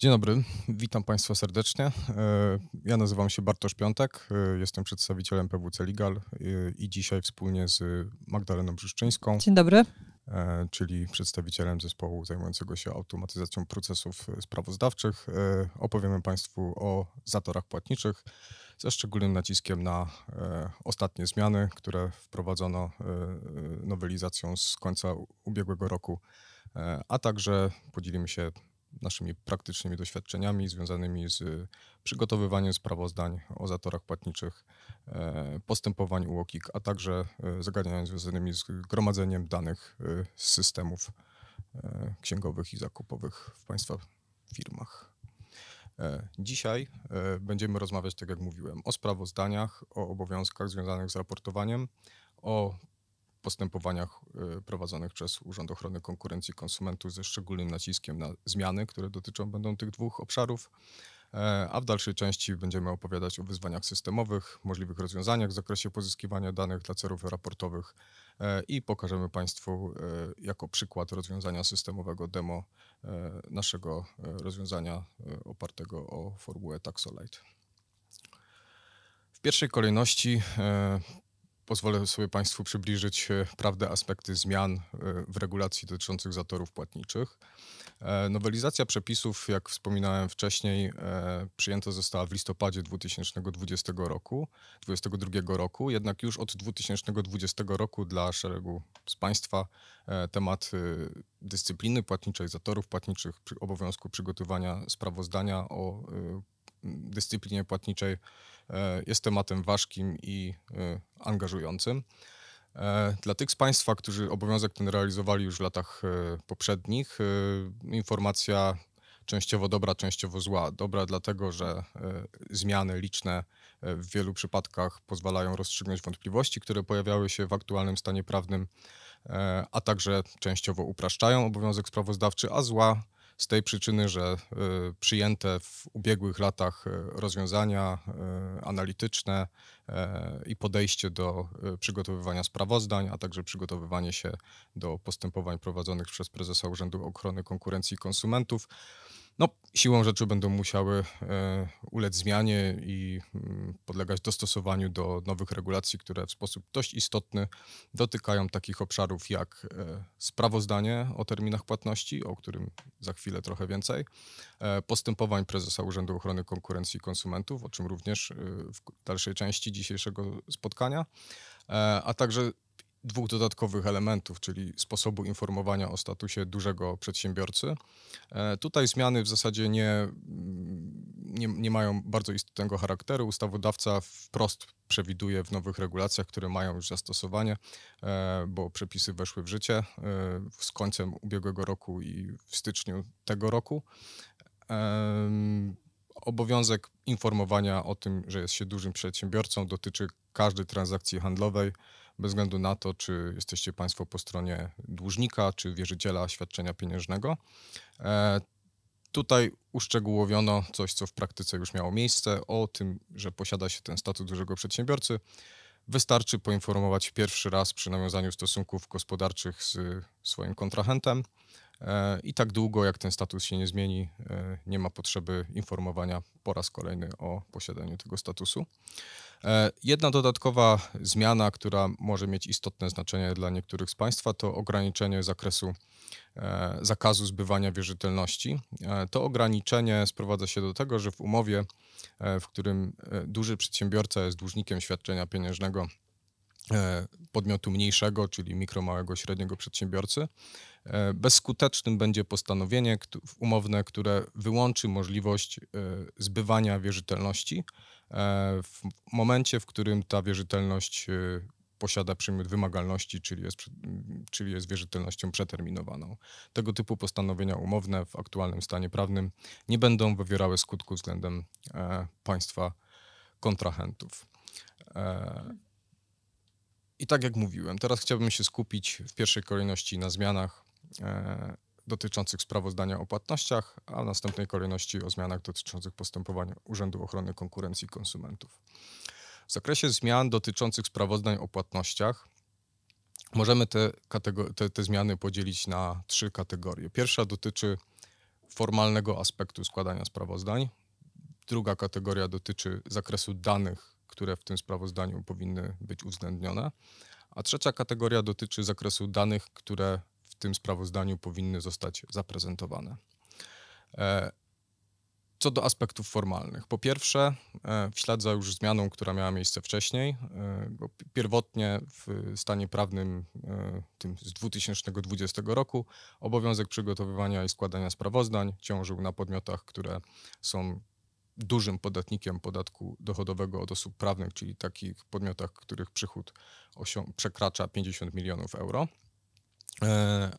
Dzień dobry, witam Państwa serdecznie. E, ja nazywam się Bartosz Piątek, e, jestem przedstawicielem PWC Legal e, i dzisiaj wspólnie z Magdaleną Brzyszczyńską. Dzień dobry. Czyli przedstawicielem zespołu zajmującego się automatyzacją procesów sprawozdawczych. Opowiemy Państwu o zatorach płatniczych ze szczególnym naciskiem na ostatnie zmiany, które wprowadzono nowelizacją z końca ubiegłego roku a także podzielimy się naszymi praktycznymi doświadczeniami związanymi z e, przygotowywaniem sprawozdań o zatorach płatniczych, e, postępowań OKIK, a także e, zagadnieniami związanymi z gromadzeniem danych z systemów księgowych i zakupowych w Państwa firmach. Dzisiaj będziemy rozmawiać, tak jak mówiłem, o sprawozdaniach, o obowiązkach związanych z raportowaniem, o postępowaniach y, prowadzonych przez Urząd Ochrony Konkurencji i Konsumentów ze szczególnym naciskiem na zmiany, które dotyczą będą tych dwóch obszarów. E, a w dalszej części będziemy opowiadać o wyzwaniach systemowych, możliwych rozwiązaniach w zakresie pozyskiwania danych dla celów raportowych e, i pokażemy Państwu e, jako przykład rozwiązania systemowego demo naszego rozwiązania opartego o formułę Taxolite. W pierwszej kolejności pozwolę sobie Państwu przybliżyć e, prawdę aspekty zmian e, w regulacji dotyczących zatorów płatniczych. E, nowelizacja przepisów, jak wspominałem wcześniej, przyjęta została w listopadzie 2020 roku, 2022 roku, jednak już od 2020 roku dla szeregu z Państwa temat dyscypliny płatniczej, zatorów płatniczych, obowiązku przygotowania sprawozdania o dyscyplinie płatniczej e, jest tematem ważkim i e, angażującym. E, dla tych z Państwa, którzy obowiązek ten realizowali już w latach poprzednich, informacja częściowo dobra, częściowo zła. Dobra dlatego, że zmiany liczne w wielu przypadkach pozwalają rozstrzygnąć wątpliwości, które pojawiały się w aktualnym stanie prawnym, a także częściowo upraszczają obowiązek sprawozdawczy, a zła z tej przyczyny, że y, przyjęte w ubiegłych latach y, rozwiązania y, analityczne e, i podejście do przygotowywania sprawozdań, a także przygotowywanie się do postępowań prowadzonych przez prezesa Urzędu Ochrony Konkurencji i Konsumentów no, siłą rzeczy będą musiały e, ulec zmianie i mm, podlegać dostosowaniu do nowych regulacji, które w sposób dość istotny dotykają takich obszarów jak e, sprawozdanie o terminach płatności, o którym za chwilę trochę więcej, e, postępowań prezesa Urzędu Ochrony Konkurencji i Konsumentów, o czym również w dalszej części dzisiejszego spotkania, a także dwóch dodatkowych elementów, czyli sposobu informowania o statusie dużego przedsiębiorcy. E, tutaj zmiany w zasadzie nie, mm, nie, nie, mają bardzo istotnego charakteru. Ustawodawca wprost przewiduje w nowych regulacjach, które mają już zastosowanie, e, bo przepisy weszły w życie e, z końcem ubiegłego roku i w styczniu tego roku obowiązek informowania o tym, że jest się dużym przedsiębiorcą, dotyczy każdej transakcji handlowej bez względu na to, czy jesteście Państwo po stronie dłużnika, czy wierzyciela świadczenia pieniężnego. E, tutaj uszczegółowiono coś, co w praktyce już miało miejsce, o tym, że posiada się ten statut dużego przedsiębiorcy. Wystarczy poinformować pierwszy raz przy nawiązaniu stosunków gospodarczych z swoim kontrahentem e, i tak długo, jak ten status się nie zmieni, e, nie ma potrzeby informowania po raz kolejny o posiadaniu tego statusu. E, jedna dodatkowa zmiana, która może mieć istotne znaczenie dla niektórych z Państwa, to ograniczenie zakresu e, zakazu zbywania wierzytelności. E, to ograniczenie sprowadza się do tego, że w umowie, w którym duży przedsiębiorca jest dłużnikiem świadczenia pieniężnego podmiotu mniejszego, czyli mikro, małego, średniego przedsiębiorcy, bezskutecznym będzie postanowienie umowne, które wyłączy możliwość zbywania wierzytelności E, w momencie, w którym ta wierzytelność e, posiada przymiot wymagalności, czyli jest, czyli jest wierzytelnością przeterminowaną. Tego typu postanowienia umowne w aktualnym stanie prawnym nie będą wywierały skutku względem e, państwa kontrahentów. I tak jak mówiłem, teraz chciałbym się skupić w pierwszej kolejności na zmianach dotyczących sprawozdania o płatnościach, a w następnej kolejności o zmianach dotyczących postępowania Urzędu Ochrony Konkurencji i Konsumentów. W zakresie zmian dotyczących sprawozdań o płatnościach możemy te, te, te zmiany podzielić na trzy kategorie. Pierwsza dotyczy formalnego aspektu składania sprawozdań. Druga kategoria dotyczy zakresu danych, które w tym sprawozdaniu powinny być uwzględnione. A trzecia kategoria dotyczy zakresu danych, które tym sprawozdaniu powinny zostać zaprezentowane. E, co do aspektów formalnych. Po pierwsze, e, w ślad za już zmianą, która miała miejsce wcześniej, e, bo pierwotnie w stanie prawnym tym z 2020 roku obowiązek przygotowywania i składania sprawozdań ciążył na podmiotach, które są dużym podatnikiem podatku dochodowego od osób prawnych, czyli takich podmiotach, których przychód przekracza 50 milionów euro. E,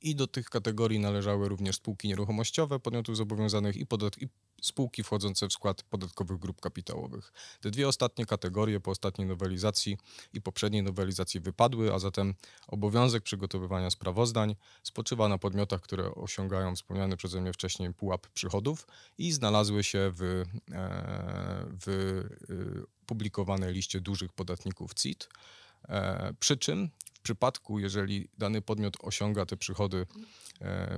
I do tych kategorii należały również spółki nieruchomościowe podmiotów zobowiązanych i, i, spółki wchodzące w skład podatkowych grup kapitałowych. Te dwie ostatnie kategorie po ostatniej nowelizacji i poprzedniej nowelizacji wypadły, a zatem obowiązek przygotowywania sprawozdań spoczywa na podmiotach, które osiągają wspomniany przeze mnie wcześniej pułap przychodów i znalazły się w, e, w e, publikowanej liście dużych podatników CIT. Przy czym przypadku, jeżeli dany podmiot osiąga te przychody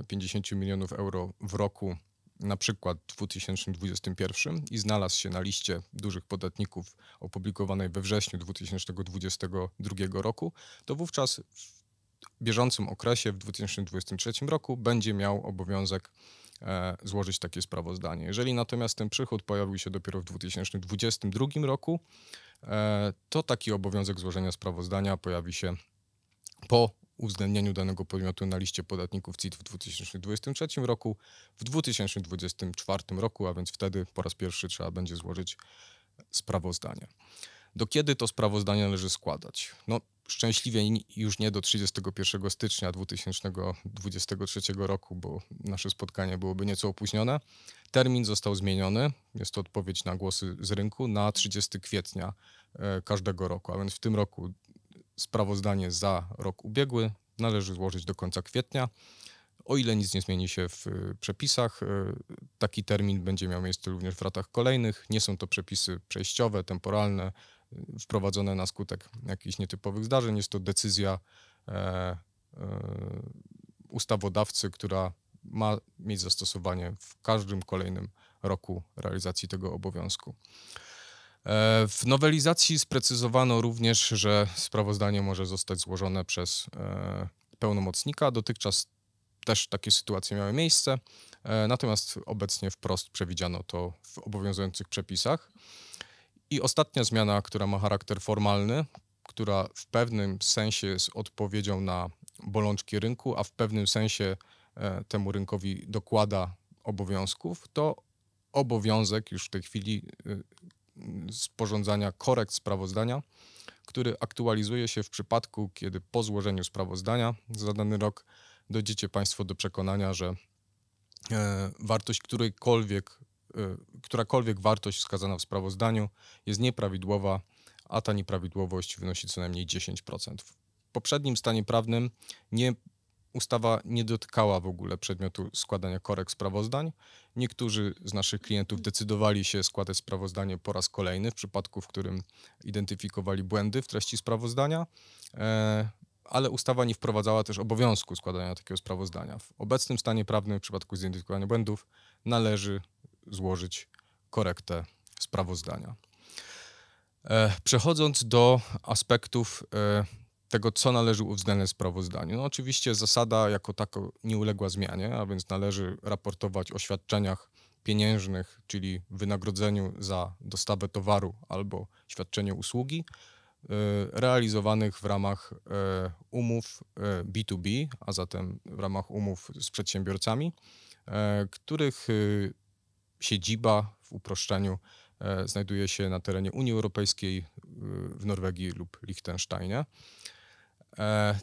50 e, milionów euro w roku, na przykład 2021 i znalazł się na liście dużych podatników opublikowanej we wrześniu 2022 roku, to wówczas w bieżącym okresie, w 2023 roku, będzie miał obowiązek e, złożyć takie sprawozdanie. Jeżeli natomiast ten przychód pojawił się dopiero w 2022 roku, e, to taki obowiązek złożenia sprawozdania pojawi się po uwzględnieniu danego podmiotu na liście podatników CIT w 2023 roku, w 2024 roku, a więc wtedy po raz pierwszy trzeba będzie złożyć sprawozdanie. Do kiedy to sprawozdanie należy składać? No, szczęśliwie już nie do 31 stycznia 2023 roku, bo nasze spotkanie byłoby nieco opóźnione. Termin został zmieniony, jest to odpowiedź na głosy z rynku, na 30 kwietnia e, każdego roku, a więc w tym roku Sprawozdanie za rok ubiegły należy złożyć do końca kwietnia. O ile nic nie zmieni się w y, przepisach, y, taki termin będzie miał miejsce również w ratach kolejnych. Nie są to przepisy przejściowe, temporalne, y, wprowadzone na skutek jakichś nietypowych zdarzeń. Jest to decyzja e, e, ustawodawcy, która ma mieć zastosowanie w każdym kolejnym roku realizacji tego obowiązku. E, w nowelizacji sprecyzowano również, że sprawozdanie może zostać złożone przez e, pełnomocnika. Dotychczas też takie sytuacje miały miejsce, e, natomiast obecnie wprost przewidziano to w obowiązujących przepisach. I ostatnia zmiana, która ma charakter formalny, która w pewnym sensie jest odpowiedzią na bolączki rynku, a w pewnym sensie temu rynkowi dokłada obowiązków, to obowiązek już w tej chwili y, sporządzania korekt sprawozdania, który aktualizuje się w przypadku, kiedy po złożeniu sprawozdania za dany rok dojdziecie Państwo do przekonania, że e, wartość którejkolwiek, e, którakolwiek wartość wskazana w sprawozdaniu jest nieprawidłowa, a ta nieprawidłowość wynosi co najmniej 10%. W poprzednim stanie prawnym nie ustawa nie dotykała w ogóle przedmiotu składania korek sprawozdań. Niektórzy z naszych klientów decydowali się składać sprawozdanie po raz kolejny w przypadku, w którym identyfikowali błędy w treści sprawozdania, e, ale ustawa nie wprowadzała też obowiązku składania takiego sprawozdania. W obecnym stanie prawnym w przypadku zidentyfikowania błędów należy złożyć korektę sprawozdania. E, przechodząc do aspektów e, tego, co należy uwzględniać w sprawozdaniu. No, oczywiście zasada jako taka nie uległa zmianie, a więc należy raportować o świadczeniach pieniężnych, czyli wynagrodzeniu za dostawę towaru albo świadczenie usługi, e, realizowanych w ramach e, umów B2B, e, a zatem w ramach umów z przedsiębiorcami, których siedziba w uproszczeniu znajduje się na terenie Unii Europejskiej, w Norwegii lub Liechtensteinie. E,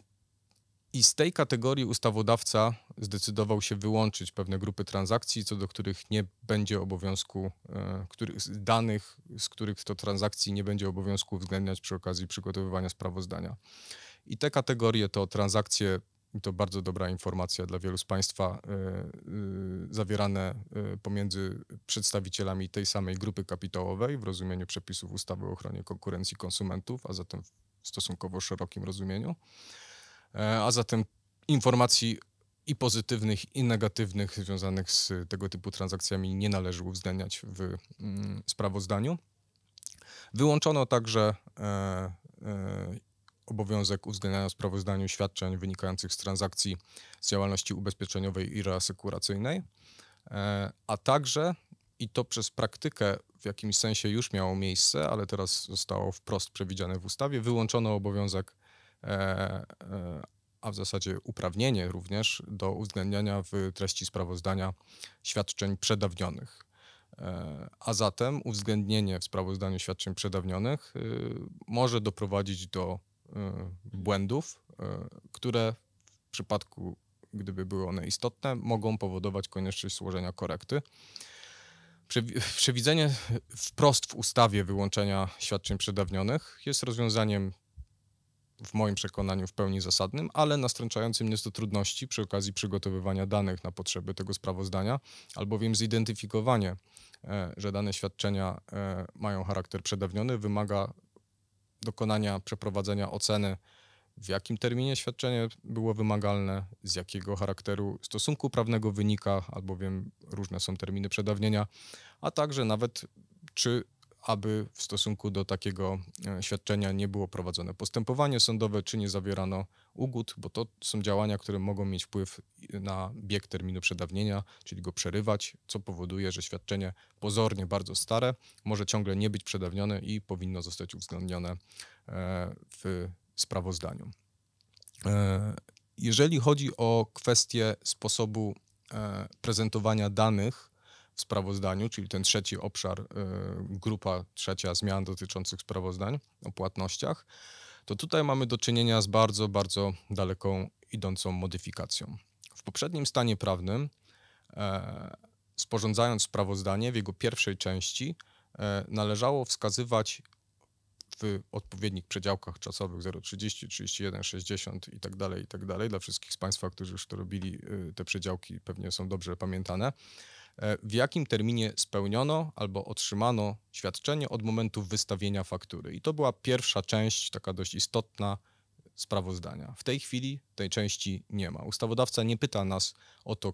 I z tej kategorii ustawodawca zdecydował się wyłączyć pewne grupy transakcji, co do których nie będzie obowiązku, e, danych, z których to transakcji nie będzie obowiązku uwzględniać przy okazji przygotowywania sprawozdania. I te kategorie to transakcje, i to bardzo dobra informacja dla wielu z Państwa, e, zawierane pomiędzy przedstawicielami tej samej grupy kapitałowej w rozumieniu przepisów ustawy o ochronie konkurencji konsumentów, a zatem stosunkowo szerokim rozumieniu. E, a zatem informacji i pozytywnych, i negatywnych związanych z tego typu transakcjami nie należy uwzględniać w mm, sprawozdaniu. Wyłączono także e, e, obowiązek uwzględniania w sprawozdaniu świadczeń wynikających z transakcji z działalności ubezpieczeniowej i reasekuracyjnej, a także i to przez praktykę w jakimś sensie już miało miejsce, ale teraz zostało wprost przewidziane w ustawie. Wyłączono obowiązek, e, e, a w zasadzie uprawnienie również do uwzględniania w treści sprawozdania świadczeń przedawnionych. E, a zatem uwzględnienie w sprawozdaniu świadczeń przedawnionych może doprowadzić do błędów, które w przypadku, gdyby były one istotne, mogą powodować konieczność złożenia korekty. Przewidzenie wprost w ustawie wyłączenia świadczeń przedawnionych jest rozwiązaniem w moim przekonaniu w pełni zasadnym, ale nastręczającym nieco trudności przy okazji przygotowywania danych na potrzeby tego sprawozdania, albowiem zidentyfikowanie, e, że dane świadczenia e, mają charakter przedawniony, wymaga dokonania przeprowadzenia oceny w jakim terminie świadczenie było wymagalne, z jakiego charakteru stosunku prawnego wynika, albowiem różne są terminy przedawnienia, a także nawet czy aby w stosunku do takiego e, świadczenia nie było prowadzone postępowanie sądowe, czy nie zawierano ugód, bo to są działania, które mogą mieć wpływ na bieg terminu przedawnienia, czyli go przerywać, co powoduje, że świadczenie pozornie bardzo stare może ciągle nie być przedawnione i powinno zostać uwzględnione e, w sprawozdaniu. E, jeżeli chodzi o kwestię sposobu e, prezentowania danych w sprawozdaniu, czyli ten trzeci obszar, e, grupa trzecia zmian dotyczących sprawozdań o płatnościach, to tutaj mamy do czynienia z bardzo, bardzo daleką idącą modyfikacją. W poprzednim stanie prawnym, sporządzając sprawozdanie w jego pierwszej części, należało wskazywać w odpowiednich przedziałkach czasowych 0,30, 31, 60 i tak dalej, i tak dalej. Dla wszystkich z Państwa, którzy już to robili, y, te przedziałki pewnie są dobrze pamiętane. E, w jakim terminie spełniono albo otrzymano świadczenie od momentu wystawienia faktury? I to była pierwsza część, taka dość istotna sprawozdania. W tej chwili tej części nie ma. Ustawodawca nie pyta nas o to,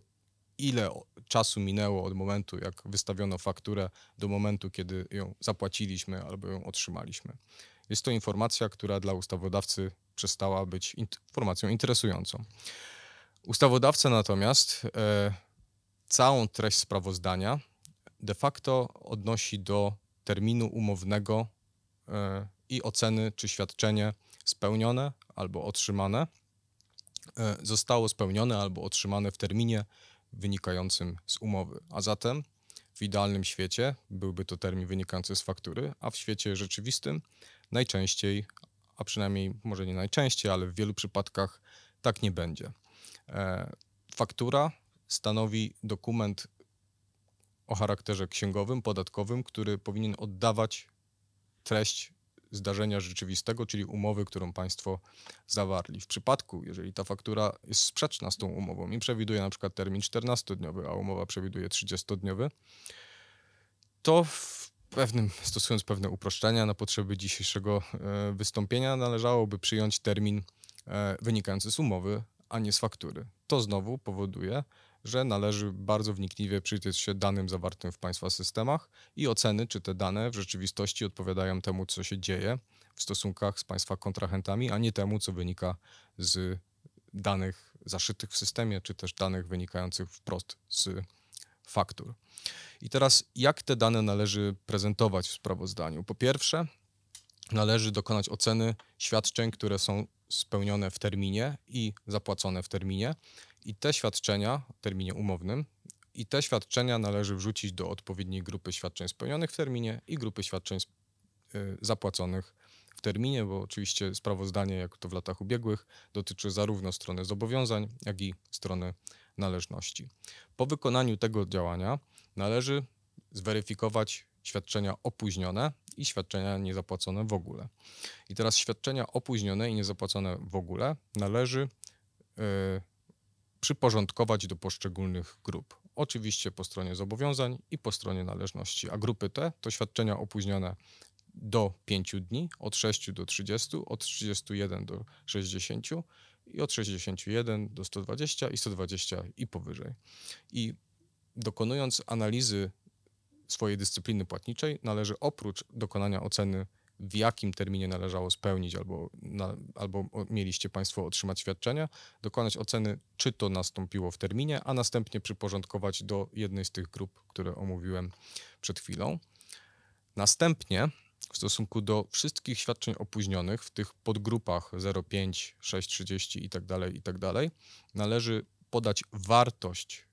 ile czasu minęło od momentu, jak wystawiono fakturę, do momentu, kiedy ją zapłaciliśmy albo ją otrzymaliśmy. Jest to informacja, która dla ustawodawcy przestała być informacją interesującą. Ustawodawca natomiast e, całą treść sprawozdania de facto odnosi do terminu umownego e, i oceny, czy świadczenie spełnione albo otrzymane e, zostało spełnione albo otrzymane w terminie, wynikającym z umowy. A zatem w idealnym świecie byłby to termin wynikający z faktury, a w świecie rzeczywistym najczęściej, a przynajmniej może nie najczęściej, ale w wielu przypadkach tak nie będzie. E, faktura stanowi dokument o charakterze księgowym, podatkowym, który powinien oddawać treść zdarzenia rzeczywistego, czyli umowy, którą Państwo zawarli. W przypadku, jeżeli ta faktura jest sprzeczna z tą umową i przewiduje na przykład termin 14-dniowy, a umowa przewiduje 30-dniowy, to w pewnym, stosując pewne uproszczenia na potrzeby dzisiejszego e, wystąpienia, należałoby przyjąć termin e, wynikający z umowy, a nie z faktury. To znowu powoduje, że należy bardzo wnikliwie przyjrzeć się danym zawartym w Państwa systemach i oceny, czy te dane w rzeczywistości odpowiadają temu, co się dzieje w stosunkach z Państwa kontrahentami, a nie temu, co wynika z danych zaszytych w systemie, czy też danych wynikających wprost z faktur. I teraz, jak te dane należy prezentować w sprawozdaniu? Po pierwsze, należy dokonać oceny świadczeń, które są spełnione w terminie i zapłacone w terminie. I te świadczenia w terminie umownym i te świadczenia należy wrzucić do odpowiedniej grupy świadczeń spełnionych w terminie i grupy świadczeń y, zapłaconych w terminie, bo oczywiście sprawozdanie, jak to w latach ubiegłych, dotyczy zarówno strony zobowiązań, jak i strony należności. Po wykonaniu tego działania należy zweryfikować świadczenia opóźnione i świadczenia niezapłacone w ogóle. I teraz świadczenia opóźnione i niezapłacone w ogóle należy yy, przyporządkować do poszczególnych grup. Oczywiście po stronie zobowiązań i po stronie należności, a grupy te to świadczenia opóźnione do 5 dni, od 6 do 30, od 31 do 60 i od 61 do 120 i 120 i powyżej. I dokonując analizy swojej dyscypliny płatniczej, należy oprócz dokonania oceny w jakim terminie należało spełnić albo, na, albo mieliście Państwo otrzymać świadczenia, dokonać oceny, czy to nastąpiło w terminie, a następnie przyporządkować do jednej z tych grup, które omówiłem przed chwilą. Następnie w stosunku do wszystkich świadczeń opóźnionych w tych podgrupach 0,5, 6,30 itd., itd., należy podać wartość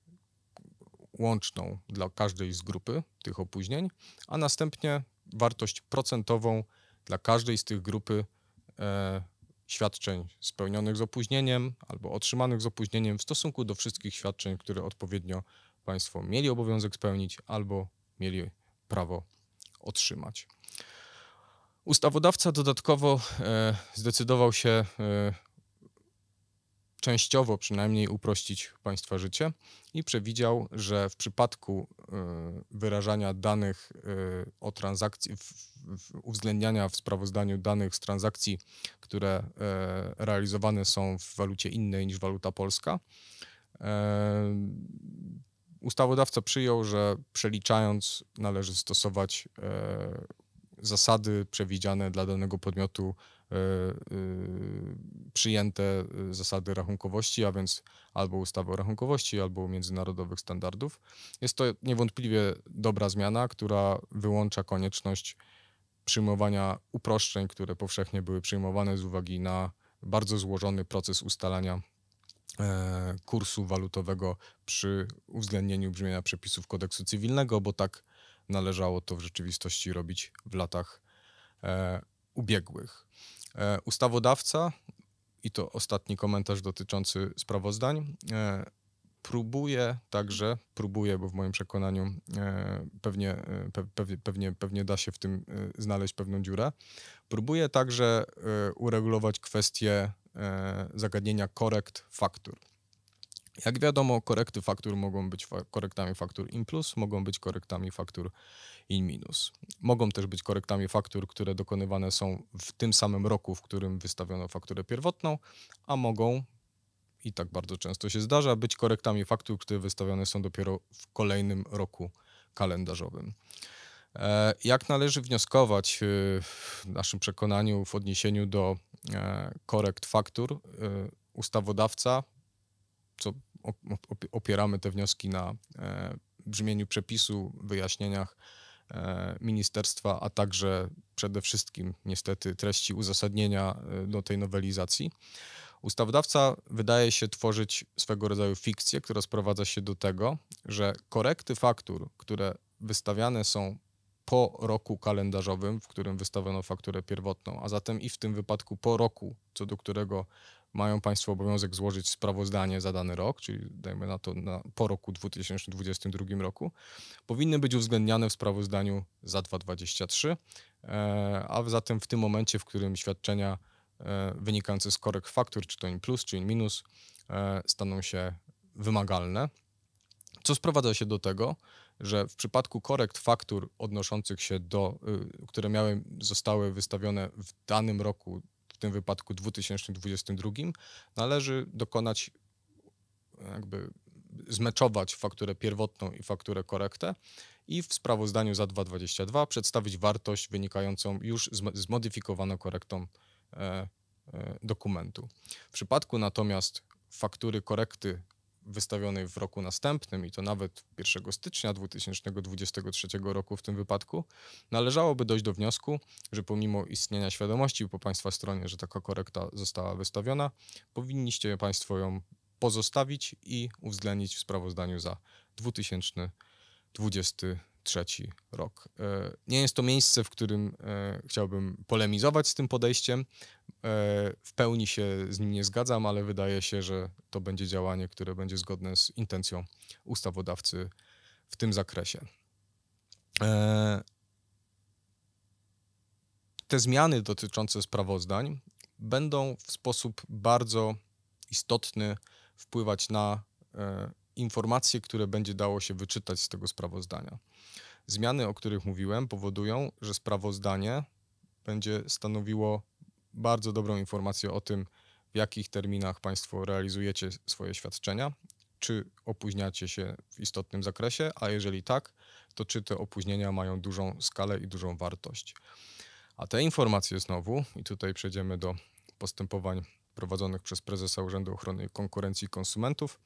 łączną dla każdej z grupy tych opóźnień, a następnie wartość procentową dla każdej z tych grupy e, świadczeń spełnionych z opóźnieniem albo otrzymanych z opóźnieniem w stosunku do wszystkich świadczeń, które odpowiednio Państwo mieli obowiązek spełnić albo mieli prawo otrzymać. Ustawodawca dodatkowo e, zdecydował się e, częściowo przynajmniej uprościć Państwa życie i przewidział, że w przypadku y, wyrażania danych y, o transakcji, uwzględniania w sprawozdaniu danych z transakcji, które y, realizowane są w walucie innej niż waluta polska, ustawodawca przyjął, że przeliczając należy stosować zasady przewidziane dla danego podmiotu Y, y, przyjęte y, zasady rachunkowości, a więc albo ustawy o rachunkowości, albo międzynarodowych standardów. Jest to niewątpliwie dobra zmiana, która wyłącza konieczność przyjmowania uproszczeń, które powszechnie były przyjmowane z uwagi na bardzo złożony proces ustalania e, kursu walutowego przy uwzględnieniu brzmienia przepisów kodeksu cywilnego, bo tak należało to w rzeczywistości robić w latach e, ubiegłych. E, ustawodawca, i to ostatni komentarz dotyczący sprawozdań, e, próbuje także, próbuje, bo w moim przekonaniu e, pewnie, pewnie, pewnie, pewnie da się w tym znaleźć pewną dziurę, próbuje także uregulować kwestię zagadnienia korekt faktur. Jak wiadomo, korekty faktur mogą być fa korektami faktur in plus, mogą być korektami faktur in minus. Mogą też być korektami faktur, które dokonywane są w tym samym roku, w którym wystawiono fakturę pierwotną, a mogą, i tak bardzo często się zdarza, być korektami faktur, które wystawione są dopiero w kolejnym roku kalendarzowym. E, jak należy wnioskować e, w naszym przekonaniu w odniesieniu do e, korekt faktur? Ustawodawca, co opieramy te wnioski na e, brzmieniu przepisu, wyjaśnieniach e, ministerstwa, a także przede wszystkim niestety treści uzasadnienia e, do tej nowelizacji. Ustawodawca wydaje się tworzyć swego rodzaju fikcję, która sprowadza się do tego, że korekty faktur, które wystawiane są po roku kalendarzowym, w którym wystawiono fakturę pierwotną, a zatem i w tym wypadku po roku, co do którego mają Państwo obowiązek złożyć sprawozdanie za dany rok, czyli dajmy na to na, po roku 2022 roku, powinny być uwzględniane w sprawozdaniu za 2023, e, a zatem w tym momencie, w którym świadczenia e, wynikające z korek faktur, czy to in plus, czy in minus, e, staną się wymagalne. Co sprowadza się do tego, że w przypadku korekt faktur odnoszących się do, y, które miały, zostały wystawione w danym roku tym wypadku 2022, należy dokonać jakby zmeczować fakturę pierwotną i fakturę korektę i w sprawozdaniu za 2022 przedstawić wartość wynikającą już z zmodyfikowaną korektą e, e, dokumentu. W przypadku natomiast faktury korekty wystawionej w roku następnym i to nawet 1 stycznia 2023 roku w tym wypadku, należałoby dojść do wniosku, że pomimo istnienia świadomości po Państwa stronie, że taka korekta została wystawiona, powinniście Państwo ją pozostawić i uwzględnić w sprawozdaniu za 2023 trzeci rok. E, nie jest to miejsce, w którym e, chciałbym polemizować z tym podejściem. E, w pełni się z nim nie zgadzam, ale wydaje się, że to będzie działanie, które będzie zgodne z intencją ustawodawcy w tym zakresie. Te zmiany dotyczące sprawozdań będą w sposób bardzo istotny wpływać na informacje, które będzie dało się wyczytać z tego sprawozdania. Zmiany, o których mówiłem, powodują, że sprawozdanie będzie stanowiło bardzo dobrą informację o tym, w jakich terminach Państwo realizujecie swoje świadczenia, czy opóźniacie się w istotnym zakresie, a jeżeli tak, to czy te opóźnienia mają dużą skalę i dużą wartość. A te informacje znowu, i tutaj przejdziemy do postępowań prowadzonych przez prezesa Urzędu Ochrony Konkurencji i Konsumentów,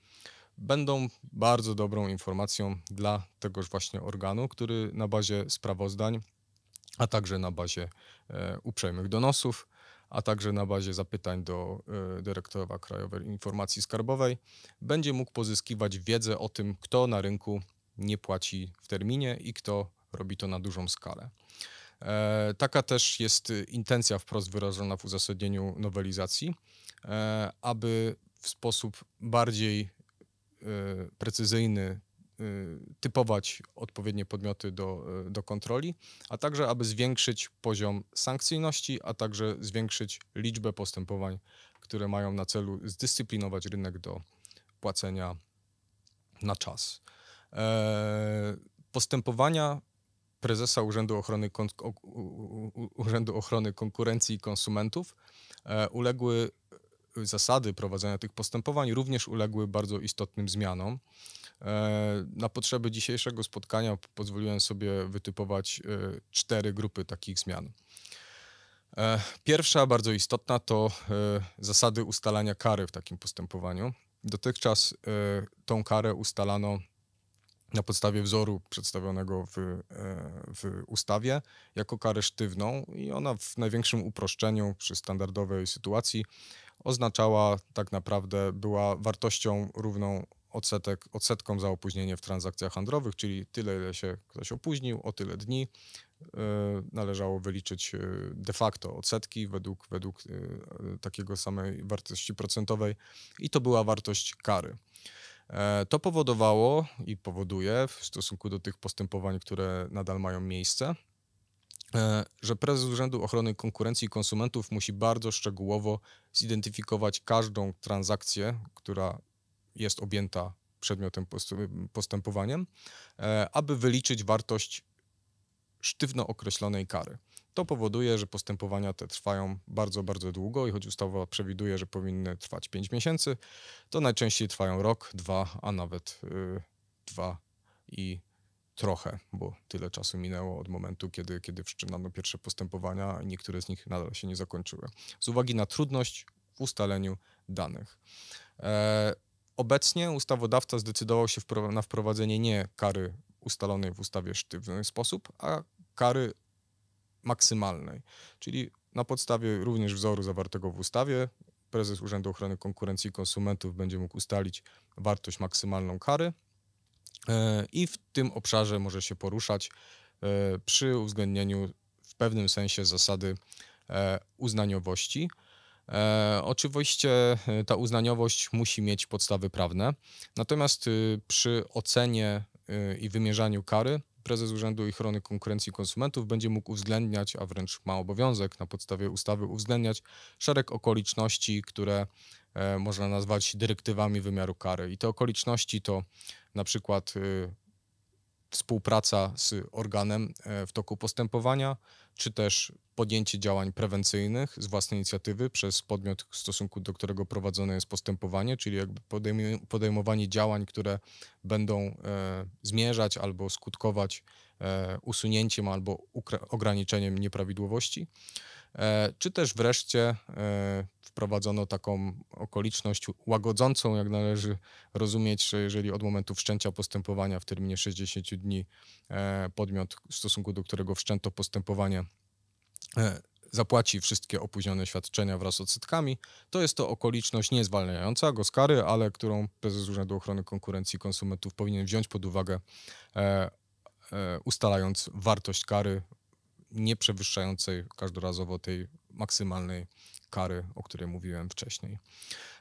będą bardzo dobrą informacją dla tegoż właśnie organu, który na bazie sprawozdań, a także na bazie e, uprzejmych donosów, a także na bazie zapytań do e, dyrektora Krajowej Informacji Skarbowej, będzie mógł pozyskiwać wiedzę o tym, kto na rynku nie płaci w terminie i kto robi to na dużą skalę. E, taka też jest intencja wprost wyrażona w uzasadnieniu nowelizacji, aby w sposób bardziej Y, precyzyjny, y, typować odpowiednie podmioty do, y, do kontroli, a także aby zwiększyć poziom sankcyjności, a także zwiększyć liczbę postępowań, które mają na celu zdyscyplinować rynek do płacenia na czas. E, postępowania prezesa Urzędu Ochrony, Urzędu Ochrony Konkurencji i Konsumentów e, uległy zasady prowadzenia tych postępowań również uległy bardzo istotnym zmianom. E, na potrzeby dzisiejszego spotkania pozwoliłem sobie wytypować e, cztery grupy takich zmian. E, pierwsza, bardzo istotna, to zasady ustalania kary w takim postępowaniu. Dotychczas tą karę ustalano na podstawie wzoru przedstawionego w, w ustawie jako karę sztywną i ona w największym uproszczeniu przy standardowej sytuacji oznaczała tak naprawdę, była wartością równą odsetek, odsetkom za opóźnienie w transakcjach handlowych, czyli tyle, ile się ktoś opóźnił, o tyle dni. E, należało wyliczyć e, de facto odsetki według, według e, takiego samej wartości procentowej i to była wartość kary. To powodowało i powoduje w stosunku do tych postępowań, które nadal mają miejsce, E, że prezes Urzędu Ochrony Konkurencji i Konsumentów musi bardzo szczegółowo zidentyfikować każdą transakcję, która jest objęta przedmiotem postępowaniem, e, aby wyliczyć wartość sztywno określonej kary. To powoduje, że postępowania te trwają bardzo, bardzo długo i choć ustawa przewiduje, że powinny trwać 5 miesięcy, to najczęściej trwają rok, dwa, a nawet yy, dwa i trochę, bo tyle czasu minęło od momentu, kiedy, kiedy wszczynano pierwsze postępowania i niektóre z nich nadal się nie zakończyły. Z uwagi na trudność w ustaleniu danych. E, obecnie ustawodawca zdecydował się na wprowadzenie nie kary ustalonej w ustawie sztywny sposób, a kary maksymalnej, czyli na podstawie również wzoru zawartego w ustawie prezes Urzędu Ochrony Konkurencji i Konsumentów będzie mógł ustalić wartość maksymalną kary E, i w tym obszarze może się poruszać e, przy uwzględnieniu w pewnym sensie zasady e, uznaniowości. Oczywiście ta uznaniowość musi mieć podstawy prawne, natomiast przy ocenie i wymierzaniu kary prezes Urzędu Ochrony Konkurencji i Konsumentów będzie mógł uwzględniać, a wręcz ma obowiązek na podstawie ustawy uwzględniać szereg okoliczności, które e, można nazwać dyrektywami wymiaru kary. I te okoliczności to na przykład y, współpraca z organem e, w toku postępowania, czy też podjęcie działań prewencyjnych z własnej inicjatywy przez podmiot, w stosunku do którego prowadzone jest postępowanie, czyli jakby podejmowanie działań, które będą e, zmierzać albo skutkować e, usunięciem albo ograniczeniem nieprawidłowości. E, czy też wreszcie e, wprowadzono taką okoliczność łagodzącą, jak należy rozumieć, że jeżeli od momentu wszczęcia postępowania w terminie 60 dni e, podmiot, w stosunku do którego wszczęto postępowanie, zapłaci wszystkie opóźnione świadczenia wraz z odsetkami, to jest to okoliczność niezwalniająca go z kary, ale którą prezes Urzędu Ochrony Konkurencji i Konsumentów powinien wziąć pod uwagę, ustalając wartość kary nie przewyższającej każdorazowo tej maksymalnej kary, o której mówiłem wcześniej.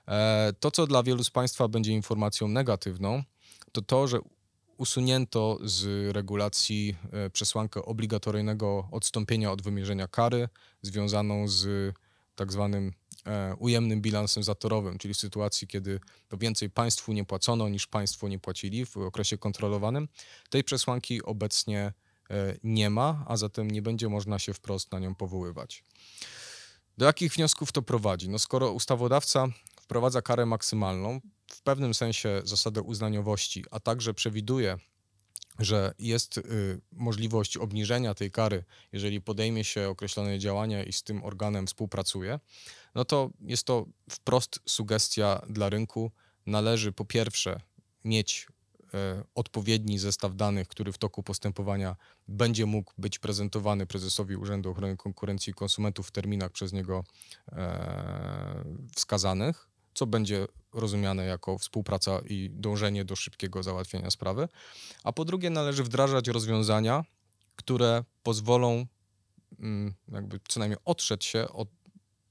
E, to, co dla wielu z Państwa będzie informacją negatywną, to to, że usunięto z regulacji e, przesłankę obligatoryjnego odstąpienia od wymierzenia kary związaną z tak zwanym e, ujemnym bilansem zatorowym, czyli w sytuacji, kiedy to więcej państwu nie płacono niż państwo nie płacili w okresie kontrolowanym. Tej przesłanki obecnie E, nie ma, a zatem nie będzie można się wprost na nią powoływać. Do jakich wniosków to prowadzi? No skoro ustawodawca wprowadza karę maksymalną, w pewnym sensie zasadę uznaniowości, a także przewiduje, że jest y, możliwość obniżenia tej kary, jeżeli podejmie się określone działania i z tym organem współpracuje, no to jest to wprost sugestia dla rynku. Należy po pierwsze mieć E, odpowiedni zestaw danych, który w toku postępowania będzie mógł być prezentowany prezesowi Urzędu Ochrony Konkurencji i Konsumentów w terminach przez niego e, wskazanych, co będzie rozumiane jako współpraca i dążenie do szybkiego załatwienia sprawy. A po drugie, należy wdrażać rozwiązania, które pozwolą mm, jakby co najmniej otrzeć się od,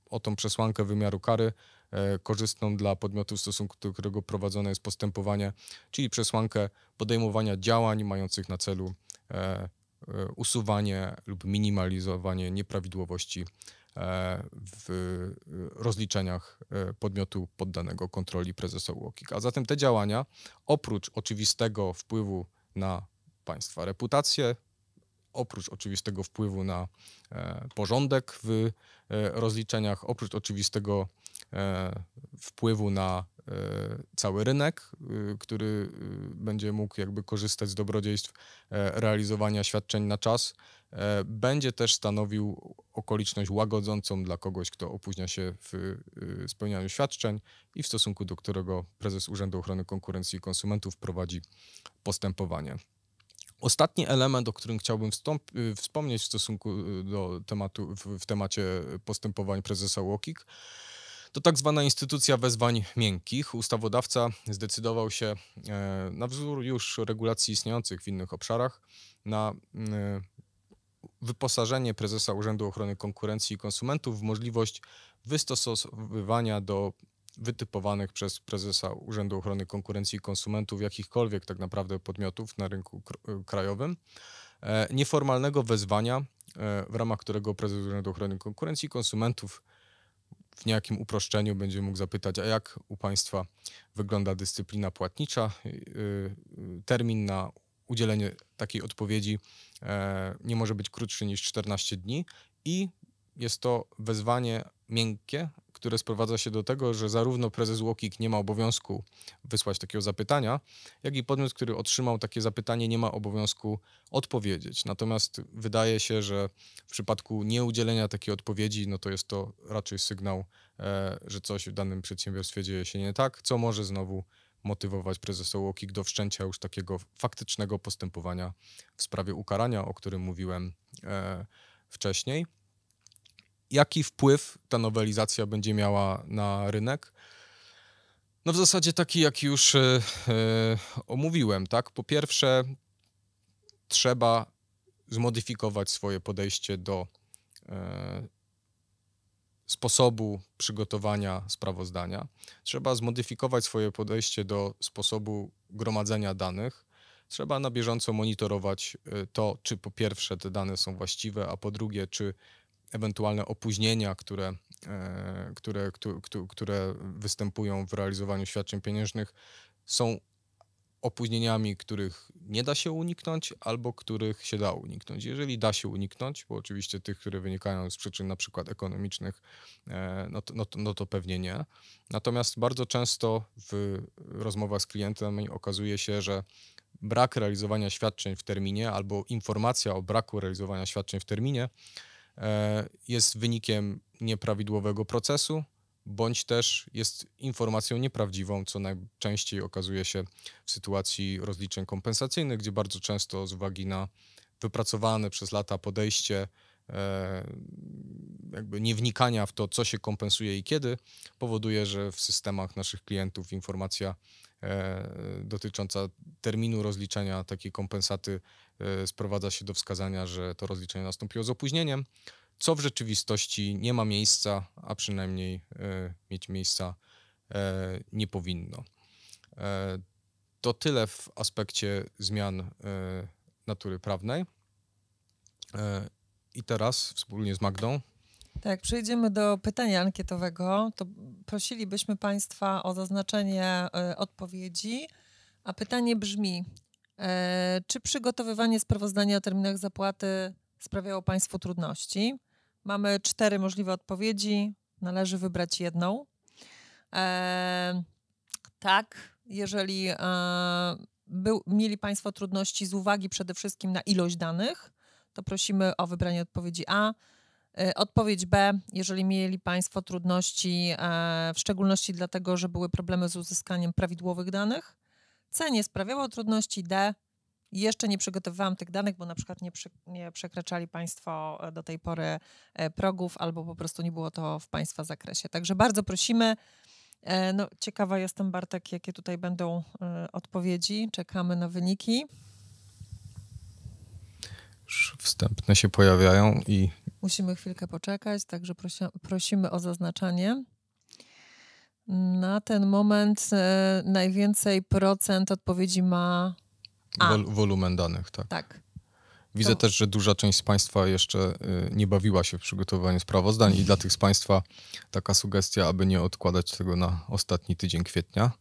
o tą przesłankę wymiaru kary E, korzystną dla podmiotu, w stosunku do którego prowadzone jest postępowanie, czyli przesłankę podejmowania działań mających na celu e, e, usuwanie lub minimalizowanie nieprawidłowości w rozliczeniach podmiotu poddanego kontroli prezesa UOKiK. A zatem te działania, oprócz oczywistego wpływu na państwa reputację, oprócz oczywistego wpływu na porządek w rozliczeniach, oprócz oczywistego E, wpływu na e, cały rynek, y, który y, będzie mógł jakby korzystać z dobrodziejstw e, realizowania świadczeń na czas. Będzie też stanowił okoliczność łagodzącą dla kogoś, kto opóźnia się w y, spełnianiu świadczeń i w stosunku do którego prezes Urzędu Ochrony Konkurencji i Konsumentów prowadzi postępowanie. Ostatni element, o którym chciałbym wstąp- wspomnieć w stosunku do tematu, w, w temacie postępowań prezesa Łokik. To tak zwana instytucja wezwań miękkich. Ustawodawca zdecydował się e, na wzór już regulacji istniejących w innych obszarach na e, wyposażenie prezesa Urzędu Ochrony Konkurencji i Konsumentów w możliwość wystosowywania do wytypowanych przez prezesa Urzędu Ochrony Konkurencji i Konsumentów jakichkolwiek tak naprawdę podmiotów na rynku e, krajowym nieformalnego wezwania, w ramach którego prezes Urzędu Ochrony Konkurencji i Konsumentów w niejakim uproszczeniu będzie mógł zapytać, a jak u Państwa wygląda dyscyplina płatnicza? Y, y, termin na udzielenie takiej odpowiedzi e, nie może być krótszy niż 14 dni i jest to wezwanie miękkie które sprowadza się do tego, że zarówno prezes Łokik nie ma obowiązku wysłać takiego zapytania, jak i podmiot, który otrzymał takie zapytanie, nie ma obowiązku odpowiedzieć. Natomiast wydaje się, że w przypadku nieudzielenia takiej odpowiedzi, no to jest to raczej sygnał, e, że coś w danym przedsiębiorstwie dzieje się nie tak, co może znowu motywować prezesa Łokik do wszczęcia już takiego faktycznego postępowania w sprawie ukarania, o którym mówiłem e, wcześniej jaki wpływ ta nowelizacja będzie miała na rynek? No w zasadzie taki, jak już yy, omówiłem, tak? Po pierwsze, trzeba zmodyfikować swoje podejście do yy, sposobu przygotowania sprawozdania. Trzeba zmodyfikować swoje podejście do sposobu gromadzenia danych. Trzeba na bieżąco monitorować to, czy po pierwsze te dane są właściwe, a po drugie, czy ewentualne opóźnienia, które, e, które, które występują w realizowaniu świadczeń pieniężnych, są opóźnieniami, których nie da się uniknąć, albo których się da uniknąć. Jeżeli da się uniknąć, bo oczywiście tych, które wynikają z przyczyn na przykład ekonomicznych, e, no to, no to, no to pewnie nie. Natomiast bardzo często w rozmowach z klientami okazuje się, że brak realizowania świadczeń w terminie albo informacja o braku realizowania świadczeń w terminie E, jest wynikiem nieprawidłowego procesu, bądź też jest informacją nieprawdziwą, co najczęściej okazuje się w sytuacji rozliczeń kompensacyjnych, gdzie bardzo często z uwagi na wypracowane przez lata podejście, e, jakby niewnikania w to, co się kompensuje i kiedy, powoduje, że w systemach naszych klientów informacja e, dotycząca terminu rozliczenia takiej kompensaty Y, sprowadza się do wskazania, że to rozliczenie nastąpiło z opóźnieniem, co w rzeczywistości nie ma miejsca, a przynajmniej y, mieć miejsca y, nie powinno. To tyle w aspekcie zmian natury prawnej. I teraz wspólnie z Magdą. Tak, przejdziemy do pytania ankietowego. To prosilibyśmy Państwa o zaznaczenie odpowiedzi, a pytanie brzmi: E, czy przygotowywanie sprawozdania o terminach zapłaty sprawiało Państwu trudności? Mamy cztery możliwe odpowiedzi. Należy wybrać jedną. E, tak, jeżeli e, był, mieli Państwo trudności z uwagi przede wszystkim na ilość danych, to prosimy o wybranie odpowiedzi A. odpowiedź B, jeżeli mieli Państwo trudności, w szczególności dlatego, że były problemy z uzyskaniem prawidłowych danych. C nie sprawiało trudności, D jeszcze nie przygotowywałam tych danych, bo na przykład nie, przy, nie, przekraczali Państwo e, do tej pory e, progów albo po prostu nie było to w Państwa zakresie. Także bardzo prosimy. E, no, ciekawa jestem, Bartek, jakie tutaj będą odpowiedzi. Czekamy na wyniki. Już wstępne się pojawiają i. Musimy chwilkę poczekać, także prosi, prosimy o zaznaczanie. Na ten moment e, najwięcej procent odpowiedzi ma A. Wol, wolumen danych, tak. Tak. Widzę to... też, że duża część z Państwa jeszcze e, nie bawiła się w przygotowywaniu sprawozdań i dla tych z Państwa taka sugestia, aby nie odkładać tego na ostatni tydzień kwietnia.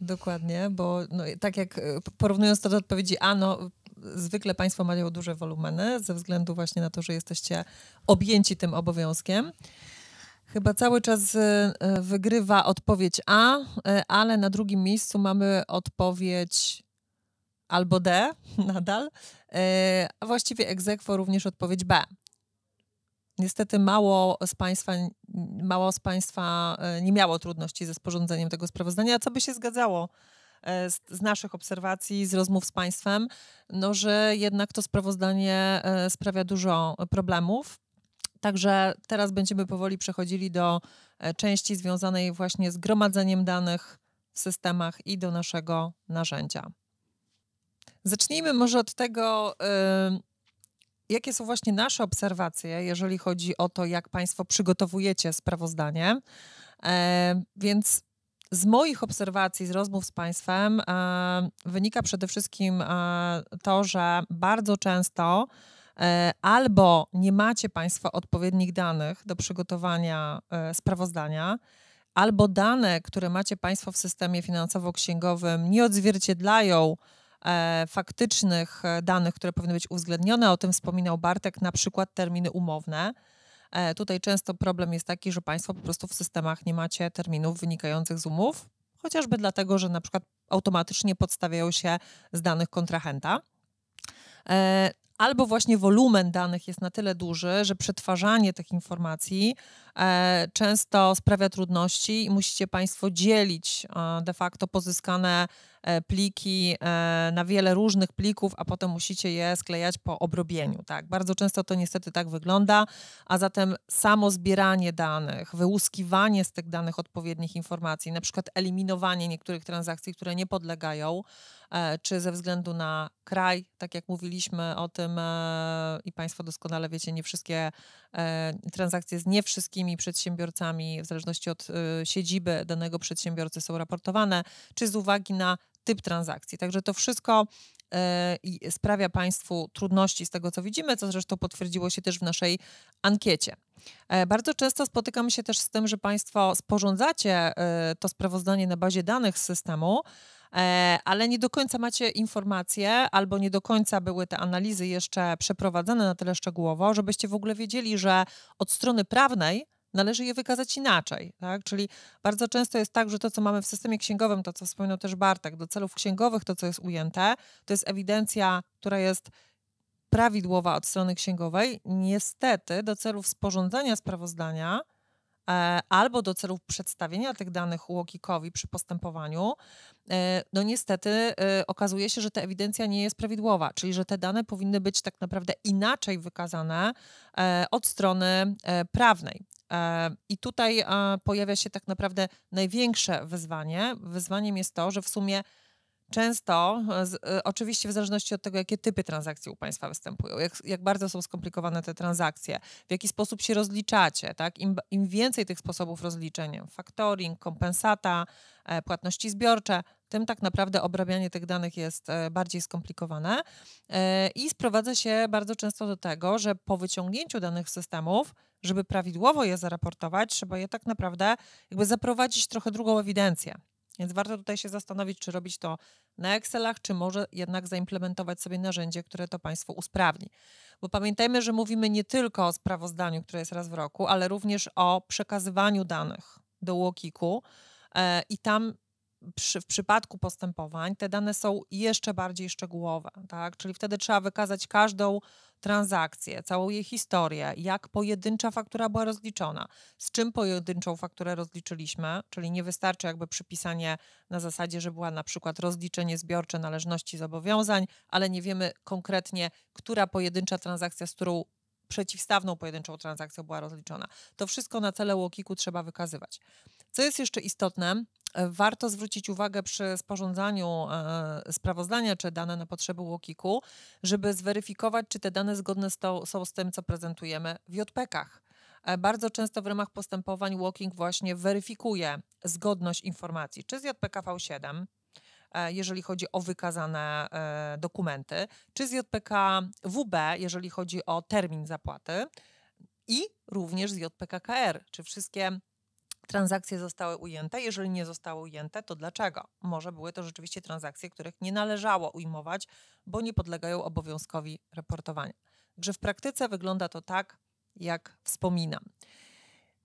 Dokładnie, bo no, tak jak e, porównując to do odpowiedzi A, no zwykle Państwo mają duże wolumeny ze względu właśnie na to, że jesteście objęci tym obowiązkiem. Chyba cały czas e, e, wygrywa odpowiedź A, e, ale na drugim miejscu mamy odpowiedź albo D nadal, a właściwie egzekwo również odpowiedź B. Niestety mało z, państwa, mało z Państwa nie miało trudności ze sporządzeniem tego sprawozdania, co by się zgadzało z, z, naszych obserwacji, z rozmów z Państwem, no, że jednak to sprawozdanie sprawia dużo problemów. Także teraz będziemy powoli przechodzili do e, części związanej właśnie z gromadzeniem danych w systemach i do naszego narzędzia. Zacznijmy może od tego, jakie są właśnie nasze obserwacje, jeżeli chodzi o to, jak Państwo przygotowujecie sprawozdanie. E, więc z moich obserwacji, z rozmów z Państwem e, wynika przede wszystkim to, że bardzo często E, albo nie macie Państwo odpowiednich danych do przygotowania e, sprawozdania, albo dane, które macie Państwo w systemie finansowo-księgowym, nie odzwierciedlają e, faktycznych danych, które powinny być uwzględnione. O tym wspominał Bartek, na przykład terminy umowne. Tutaj często problem jest taki, że Państwo po prostu w systemach nie macie terminów wynikających z umów, chociażby dlatego, że na przykład automatycznie podstawiają się z danych kontrahenta albo właśnie wolumen danych jest na tyle duży, że przetwarzanie tych informacji e, często sprawia trudności i musicie Państwo dzielić e, de facto pozyskane e, pliki na wiele różnych plików, a potem musicie je sklejać po obrobieniu. Tak? Bardzo często to niestety tak wygląda, a zatem samo zbieranie danych, wyłuskiwanie z tych danych odpowiednich informacji, na przykład eliminowanie niektórych transakcji, które nie podlegają E, czy ze względu na kraj, tak jak mówiliśmy o tym e, i Państwo doskonale wiecie, nie wszystkie e, transakcje z nie wszystkimi przedsiębiorcami, w zależności od siedziby danego przedsiębiorcy, są raportowane, czy z uwagi na typ transakcji. Także to wszystko sprawia Państwu trudności z tego, co widzimy, co zresztą potwierdziło się też w naszej ankiecie. bardzo często spotykamy się też z tym, że Państwo sporządzacie to sprawozdanie na bazie danych z systemu, E, ale nie do końca macie informacje, albo nie do końca były te analizy jeszcze przeprowadzane na tyle szczegółowo, żebyście w ogóle wiedzieli, że od strony prawnej należy je wykazać inaczej. Tak? Czyli bardzo często jest tak, że to, co mamy w systemie księgowym, to co wspominał też Bartek, do celów księgowych to, co jest ujęte, to jest ewidencja, która jest prawidłowa od strony księgowej. Niestety do celów sporządzania sprawozdania E, albo do celów przedstawienia tych danych UOKiK-owi przy postępowaniu, e, no niestety e, okazuje się, że ta ewidencja nie jest prawidłowa, czyli że te dane powinny być tak naprawdę inaczej wykazane od strony prawnej. I tutaj pojawia się tak naprawdę największe wyzwanie. Wyzwaniem jest to, że w sumie Często, e, z, e, oczywiście w zależności od tego, jakie typy transakcji u Państwa występują, jak, jak, bardzo są skomplikowane te transakcje, w jaki sposób się rozliczacie, tak? Im, im więcej tych sposobów rozliczenia, factoring, kompensata, e, płatności zbiorcze, tym tak naprawdę obrabianie tych danych jest e, bardziej skomplikowane e, i sprowadza się bardzo często do tego, że po wyciągnięciu danych systemów, żeby prawidłowo je zaraportować, trzeba je tak naprawdę jakby zaprowadzić trochę drugą ewidencję. Więc warto tutaj się zastanowić, czy robić to na Excelach, czy może jednak zaimplementować sobie narzędzie, które to Państwu usprawni. Bo pamiętajmy, że mówimy nie tylko o sprawozdaniu, które jest raz w roku, ale również o przekazywaniu danych do Łokiku e, i tam przy, w przypadku postępowań te dane są jeszcze bardziej szczegółowe, tak? Czyli wtedy trzeba wykazać każdą transakcje, całą jej historię, jak pojedyncza faktura była rozliczona, z czym pojedynczą fakturę rozliczyliśmy, czyli nie wystarczy jakby przypisanie na zasadzie, że była na przykład rozliczenie zbiorcze należności zobowiązań, ale nie wiemy konkretnie, która pojedyncza transakcja, z którą przeciwstawną pojedynczą transakcją była rozliczona. To wszystko na cele łokiku trzeba wykazywać. Co jest jeszcze istotne, warto zwrócić uwagę przy sporządzaniu e, e, sprawozdania czy dane na potrzeby Łokiku, żeby zweryfikować, czy te dane zgodne z to, są z tym, co prezentujemy w JPK-ach. E, bardzo często w ramach postępowań Walking właśnie weryfikuje zgodność informacji, czy z JPKV7, jeżeli chodzi o wykazane dokumenty, czy z JPK WB, jeżeli chodzi o termin zapłaty i również z JPKKR, czy wszystkie transakcje zostały ujęte? Jeżeli nie zostały ujęte, to dlaczego? Może były to rzeczywiście transakcje, których nie należało ujmować, bo nie podlegają obowiązkowi raportowania. Także w praktyce wygląda to tak, jak wspominam.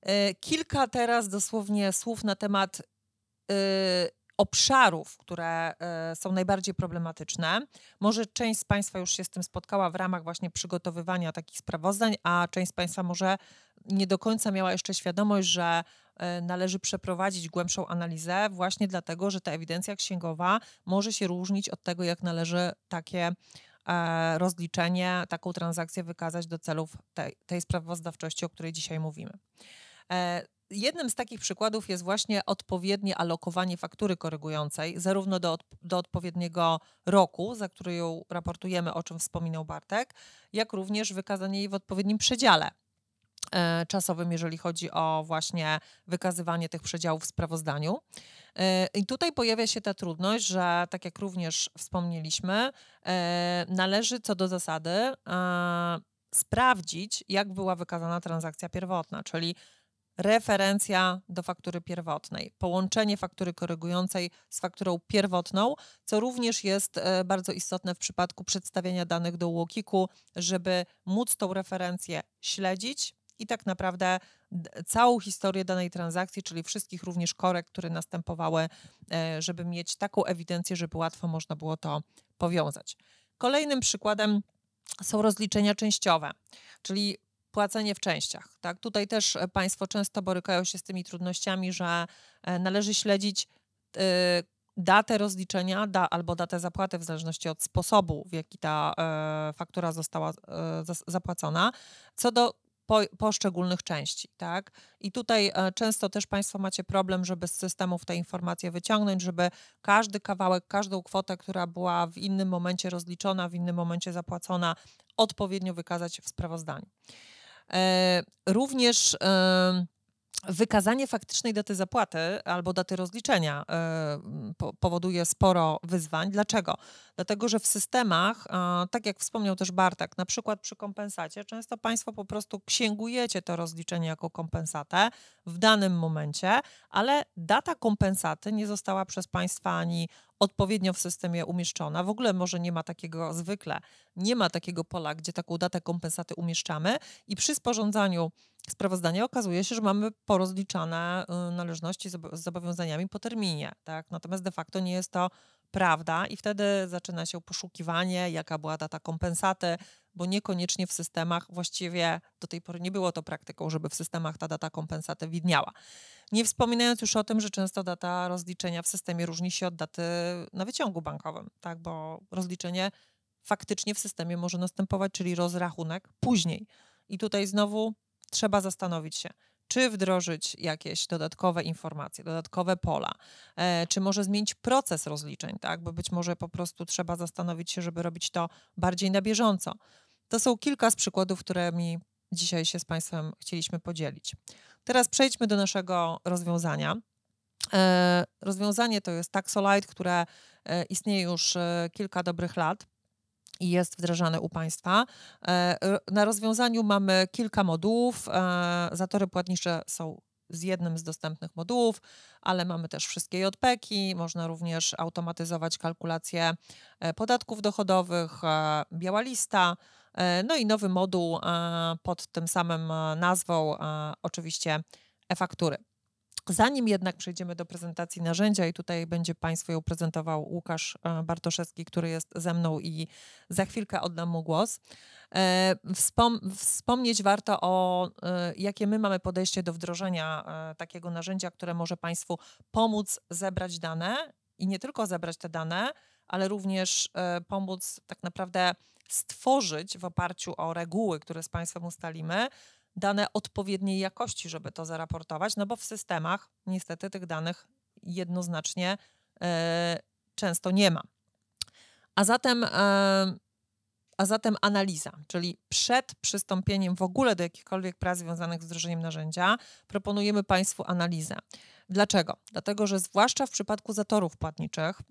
E, kilka teraz dosłownie słów na temat y, obszarów, które e, są najbardziej problematyczne. Może część z Państwa już się z tym spotkała w ramach właśnie przygotowywania takich sprawozdań, a część z Państwa może nie do końca miała jeszcze świadomość, że e, należy przeprowadzić głębszą analizę, właśnie dlatego, że ta ewidencja księgowa może się różnić od tego, jak należy takie e, rozliczenie, taką transakcję wykazać do celów tej, tej sprawozdawczości, o której dzisiaj mówimy jednym z takich przykładów jest właśnie odpowiednie alokowanie faktury korygującej, zarówno do, do odpowiedniego roku, za który ją raportujemy, o czym wspominał Bartek, jak również wykazanie jej w odpowiednim przedziale e, czasowym, jeżeli chodzi o właśnie wykazywanie tych przedziałów w sprawozdaniu. E, I tutaj pojawia się ta trudność, że tak jak również wspomnieliśmy, e, należy co do zasady sprawdzić, jak była wykazana transakcja pierwotna, czyli referencja do faktury pierwotnej, połączenie faktury korygującej z fakturą pierwotną, co również jest e, bardzo istotne w przypadku przedstawiania danych do UOKiK-u, żeby móc tą referencję śledzić i tak naprawdę całą historię danej transakcji, czyli wszystkich również korekt, które następowały, e, żeby mieć taką ewidencję, żeby łatwo można było to powiązać. Kolejnym przykładem są rozliczenia częściowe, czyli płacenie w częściach. Tak? Tutaj też e, Państwo często borykają się z tymi trudnościami, że e, należy śledzić e, datę rozliczenia da, albo datę zapłaty, w zależności od sposobu, w jaki ta faktura została zapłacona, co do poszczególnych części, tak? I tutaj często też Państwo macie problem, żeby z systemów te informacje wyciągnąć, żeby każdy kawałek, każdą kwotę, która była w innym momencie rozliczona, w innym momencie zapłacona, odpowiednio wykazać w sprawozdaniu. E, również wykazanie faktycznej daty zapłaty albo daty rozliczenia e, powoduje sporo wyzwań. Dlaczego? Dlatego, że w systemach, tak jak wspomniał też Bartek, na przykład przy kompensacie, często Państwo po prostu księgujecie to rozliczenie jako kompensatę w danym momencie, ale data kompensaty nie została przez Państwa ani odpowiednio w systemie umieszczona. W ogóle może nie ma takiego zwykle, nie ma takiego pola, gdzie taką datę kompensaty umieszczamy i przy sporządzaniu Sprawozdanie okazuje się, że mamy porozliczane y, należności z zobowiązaniami po terminie. Tak? Natomiast de facto nie jest to prawda i wtedy zaczyna się poszukiwanie, jaka była data kompensaty, bo niekoniecznie w systemach właściwie do tej pory nie było to praktyką, żeby w systemach ta data kompensaty widniała. Nie wspominając już o tym, że często data rozliczenia w systemie różni się od daty na wyciągu bankowym, tak, bo rozliczenie faktycznie w systemie może następować, czyli rozrachunek później. I tutaj znowu trzeba zastanowić się, czy wdrożyć jakieś dodatkowe informacje, dodatkowe pola, e, czy może zmienić proces rozliczeń, tak? bo być może po prostu trzeba zastanowić się, żeby robić to bardziej na bieżąco. To są kilka z przykładów, którymi dzisiaj się z Państwem chcieliśmy podzielić. Teraz przejdźmy do naszego rozwiązania. E, rozwiązanie to jest Taxolite, które e, istnieje już kilka dobrych lat i jest wdrażane u Państwa. E, na rozwiązaniu mamy kilka modułów. E, zatory płatnicze są z jednym z dostępnych modułów, ale mamy też wszystkie JPEKi, można również automatyzować kalkulacje e, podatków dochodowych, biała lista, no i nowy moduł pod tym samym nazwą, oczywiście e-faktury. Zanim jednak przejdziemy do prezentacji narzędzia, i tutaj będzie Państwu ją prezentował Łukasz e, Bartoszewski, który jest ze mną i za chwilkę oddam mu głos, e, wspom wspomnieć warto o e, jakie my mamy podejście do wdrożenia takiego narzędzia, które może Państwu pomóc zebrać dane i nie tylko zebrać te dane, ale również pomóc tak naprawdę stworzyć w oparciu o reguły, które z Państwem ustalimy, dane odpowiedniej jakości, żeby to zaraportować, no bo w systemach niestety tych danych jednoznacznie e, często nie ma. A zatem, e, a zatem analiza, czyli przed przystąpieniem w ogóle do jakichkolwiek prac związanych z wdrożeniem narzędzia, proponujemy Państwu analizę. Dlaczego? Dlatego, że zwłaszcza w przypadku zatorów płatniczych,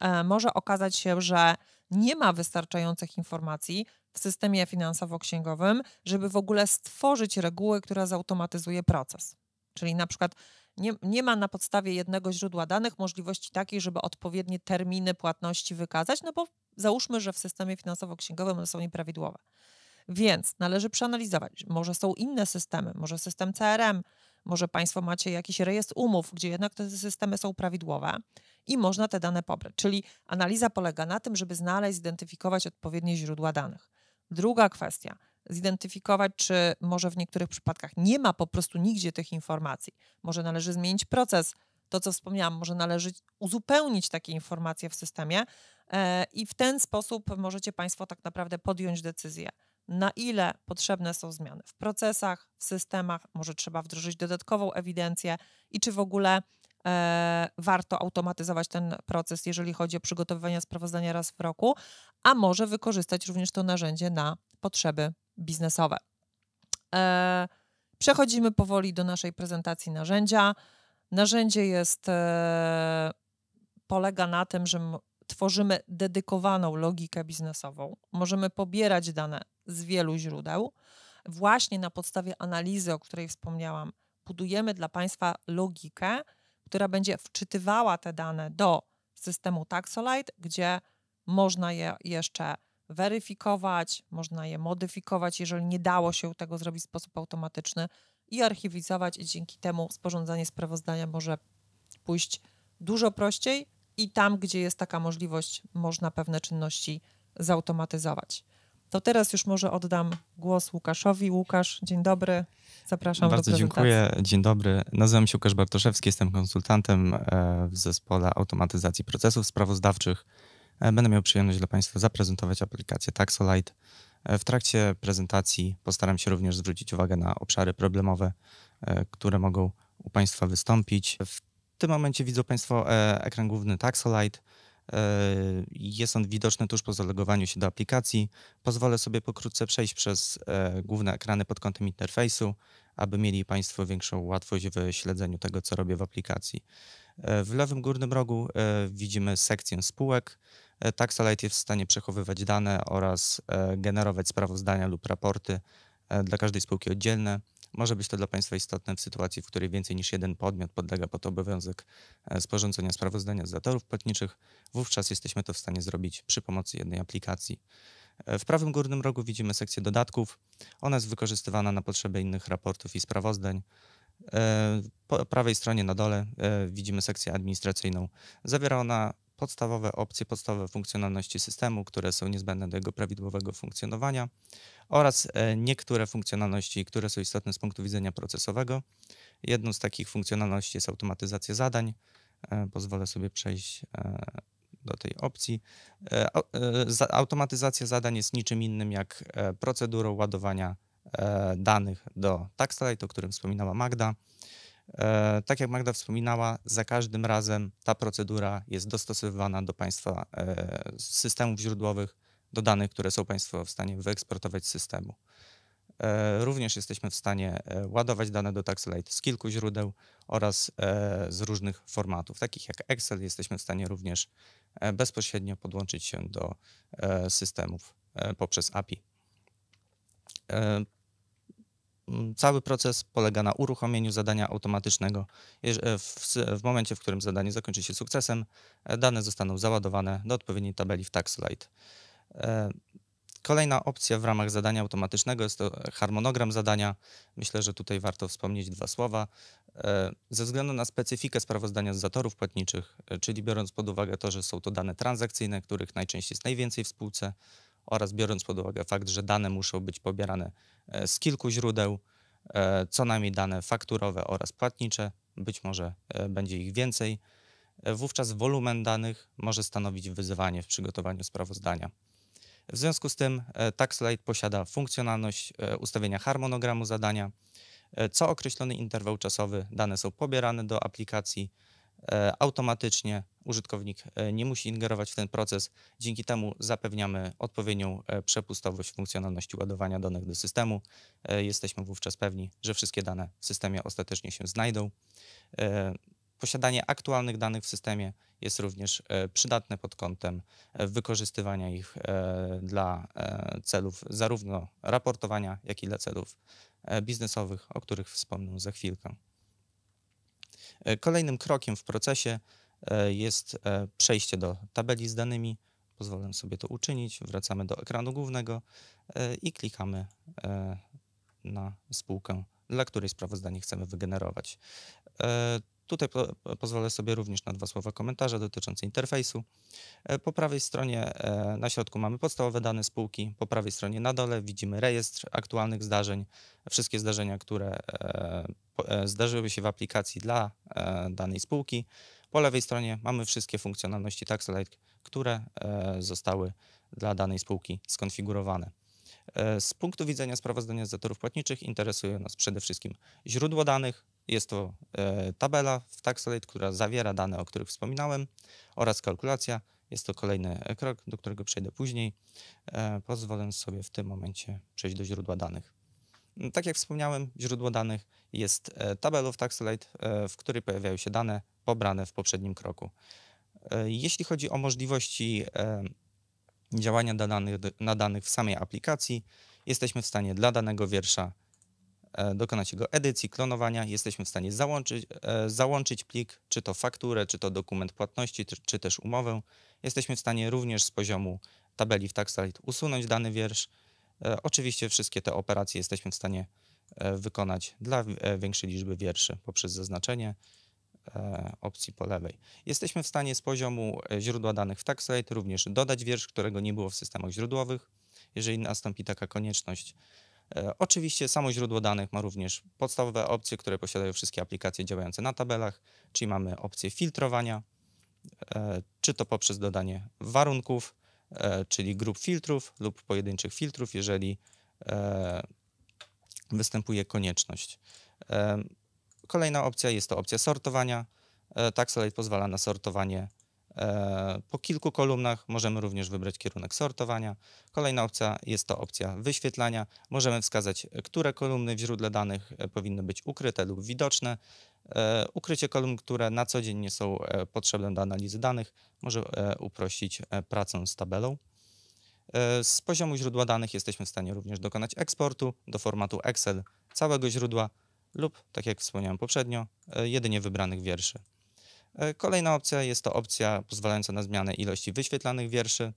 e, może okazać się, że nie ma wystarczających informacji, w systemie finansowo-księgowym, żeby w ogóle stworzyć regułę, która zautomatyzuje proces. Czyli na przykład nie, nie, ma na podstawie jednego źródła danych możliwości takiej, żeby odpowiednie terminy płatności wykazać, no bo załóżmy, że w systemie finansowo-księgowym one są nieprawidłowe. Więc należy przeanalizować, może są inne systemy, może system CRM, może Państwo macie jakiś rejestr umów, gdzie jednak te systemy są prawidłowe i można te dane pobrać. Czyli analiza polega na tym, żeby znaleźć, zidentyfikować odpowiednie źródła danych. Druga kwestia, zidentyfikować, czy może w niektórych przypadkach nie ma po prostu nigdzie tych informacji. Może należy zmienić proces, to co wspomniałam, może należy uzupełnić takie informacje w systemie e, i w ten sposób możecie Państwo tak naprawdę podjąć decyzję na ile potrzebne są zmiany w procesach, w systemach, może trzeba wdrożyć dodatkową ewidencję i czy w ogóle E, warto automatyzować ten proces, jeżeli chodzi o przygotowywanie sprawozdania raz w roku, a może wykorzystać również to narzędzie na potrzeby biznesowe. E, przechodzimy powoli do naszej prezentacji narzędzia. Narzędzie jest, e, polega na tym, że tworzymy dedykowaną logikę biznesową. Możemy pobierać dane z wielu źródeł. Właśnie na podstawie analizy, o której wspomniałam, budujemy dla Państwa logikę, która będzie wczytywała te dane do systemu Taxolite, gdzie można je jeszcze weryfikować, można je modyfikować, jeżeli nie dało się tego zrobić w sposób automatyczny i archiwizować i dzięki temu sporządzanie sprawozdania może pójść dużo prościej i tam, gdzie jest taka możliwość, można pewne czynności zautomatyzować. To teraz już może oddam głos Łukaszowi. Łukasz, dzień dobry. Zapraszam Bardzo do dziękuję. Dzień dobry. Nazywam się Łukasz Bartoszewski, jestem konsultantem e, w zespole automatyzacji procesów sprawozdawczych. E, będę miał przyjemność dla Państwa zaprezentować aplikację Taxolite. E, w trakcie prezentacji postaram się również zwrócić uwagę na obszary problemowe, które mogą u Państwa wystąpić. W tym momencie widzą Państwo ekran główny Taxolite. Yy, jest on widoczny tuż po zalogowaniu się do aplikacji. Pozwolę sobie pokrótce przejść przez e, główne ekrany pod kątem interfejsu, aby mieli Państwo większą łatwość w śledzeniu tego, co robię w aplikacji. E, w lewym górnym rogu e, widzimy sekcję spółek. Taxalite jest w stanie przechowywać dane oraz generować sprawozdania lub raporty dla każdej spółki oddzielne. Może być to dla Państwa istotne w sytuacji, w której więcej niż jeden podmiot podlega pod obowiązek e, sporządzenia sprawozdania z zatorów płatniczych. Wówczas jesteśmy to w stanie zrobić przy pomocy jednej aplikacji. E, w prawym górnym rogu widzimy sekcję dodatków. Ona jest wykorzystywana na potrzeby innych raportów i sprawozdań. E, po prawej stronie na dole widzimy sekcję administracyjną. Zawiera ona podstawowe opcje, podstawowe funkcjonalności systemu, które są niezbędne do jego prawidłowego funkcjonowania oraz e, niektóre funkcjonalności, które są istotne z punktu widzenia procesowego. Jedną z takich funkcjonalności jest automatyzacja zadań. E, pozwolę sobie przejść e, do tej opcji. Automatyzacja zadań jest niczym innym jak procedurą ładowania danych do Taxlite, o którym wspominała Magda. E, tak jak Magda wspominała, za każdym razem ta procedura jest dostosowywana do państwa e, systemów źródłowych, do danych, które są państwo w stanie wyeksportować z systemu. E, również jesteśmy w stanie ładować dane do Taxelite z kilku źródeł oraz z różnych formatów, takich jak Excel. Jesteśmy w stanie również bezpośrednio podłączyć się do systemów poprzez API cały proces polega na uruchomieniu zadania automatycznego. E, w momencie, w którym zadanie zakończy się sukcesem, e, dane zostaną załadowane do odpowiedniej tabeli w TaxSlide. Kolejna opcja w ramach zadania automatycznego jest to harmonogram zadania. Myślę, że tutaj warto wspomnieć dwa słowa. E, ze względu na specyfikę sprawozdania z zatorów płatniczych, czyli biorąc pod uwagę to, że są to dane transakcyjne, których najczęściej jest najwięcej w spółce, oraz biorąc pod uwagę fakt, że dane muszą być pobierane E, z kilku źródeł, e, co najmniej dane fakturowe oraz płatnicze, być może e, będzie ich więcej. Wówczas wolumen danych może stanowić wyzwanie w przygotowaniu sprawozdania. W związku z tym TaxLite posiada funkcjonalność ustawienia harmonogramu zadania, co określony interwał czasowy dane są pobierane do aplikacji, E, automatycznie użytkownik e, nie musi ingerować w ten proces. Dzięki temu zapewniamy odpowiednią e, przepustowość funkcjonalności ładowania danych do systemu. Jesteśmy wówczas pewni, że wszystkie dane w systemie ostatecznie się znajdą. Posiadanie aktualnych danych w systemie jest również przydatne pod kątem wykorzystywania ich dla celów zarówno raportowania, jak i dla celów biznesowych, o których wspomnę za chwilkę. E, kolejnym krokiem w procesie e, jest e, przejście do tabeli z danymi. Pozwolę sobie to uczynić. Wracamy do ekranu głównego i klikamy na spółkę, dla której sprawozdanie chcemy wygenerować. Tutaj po, pozwolę sobie również na dwa słowa komentarza dotyczące interfejsu. E, po prawej stronie e, na środku mamy podstawowe dane spółki, po prawej stronie na dole widzimy rejestr aktualnych zdarzeń, wszystkie zdarzenia, które e, zdarzyły się w aplikacji dla danej spółki. Po lewej stronie mamy wszystkie funkcjonalności Taxolite, które zostały dla danej spółki skonfigurowane. Z punktu widzenia sprawozdania z zatorów płatniczych interesuje nas przede wszystkim źródło danych, jest to e, tabela w Taxolate, która zawiera dane, o których wspominałem, oraz kalkulacja. Jest to kolejny e, krok, do którego przejdę później. E, pozwolę sobie w tym momencie przejść do źródła danych. Mm, tak jak wspomniałem, źródło danych jest tabelą w Taxolate, w której pojawiają się dane pobrane w poprzednim kroku. Jeśli chodzi o możliwości działania na danych w samej aplikacji, jesteśmy w stanie dla danego wiersza E, dokonać jego edycji, klonowania. Jesteśmy w stanie załączyć, e, załączyć plik, czy to fakturę, czy to dokument płatności, czy też umowę. Jesteśmy w stanie również z poziomu tabeli w TaxRite usunąć dany wiersz. E, oczywiście wszystkie te operacje jesteśmy w stanie wykonać dla większej liczby wierszy poprzez zaznaczenie opcji po lewej. Jesteśmy w stanie z poziomu źródła danych w TaxRate również dodać wiersz, którego nie było w systemach źródłowych. Jeżeli nastąpi taka konieczność, E, oczywiście samo źródło danych ma również podstawowe opcje, które posiadają wszystkie aplikacje działające na tabelach, czyli mamy opcję filtrowania, e, czy to poprzez dodanie warunków, e, czyli grup filtrów lub pojedynczych filtrów, jeżeli występuje konieczność. Kolejna opcja jest to opcja sortowania. Taxolite pozwala na sortowanie E, po kilku kolumnach możemy również wybrać kierunek sortowania. Kolejna opcja jest to opcja wyświetlania. Możemy wskazać, które kolumny w źródle danych e, powinny być ukryte lub widoczne. E, ukrycie kolumn, które na co dzień nie są potrzebne do analizy danych, może uprościć pracę z tabelą. Z poziomu źródła danych jesteśmy w stanie również dokonać eksportu do formatu Excel całego źródła lub, tak jak wspomniałem poprzednio, jedynie wybranych wierszy. E, kolejna opcja jest to opcja pozwalająca na zmianę ilości wyświetlanych wierszy.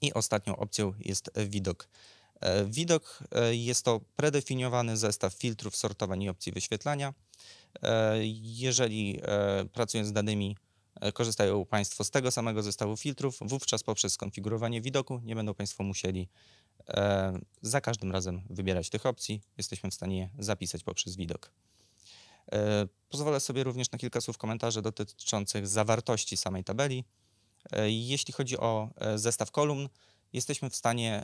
I ostatnią opcją jest widok. E, widok e, jest to predefiniowany zestaw filtrów, sortowań i opcji wyświetlania. Jeżeli pracując z danymi korzystają Państwo z tego samego zestawu filtrów, wówczas poprzez skonfigurowanie widoku nie będą Państwo musieli za każdym razem wybierać tych opcji. Jesteśmy w stanie je zapisać poprzez widok. E, pozwolę sobie również na kilka słów komentarzy dotyczących zawartości samej tabeli. E, jeśli chodzi o e, zestaw kolumn, jesteśmy w stanie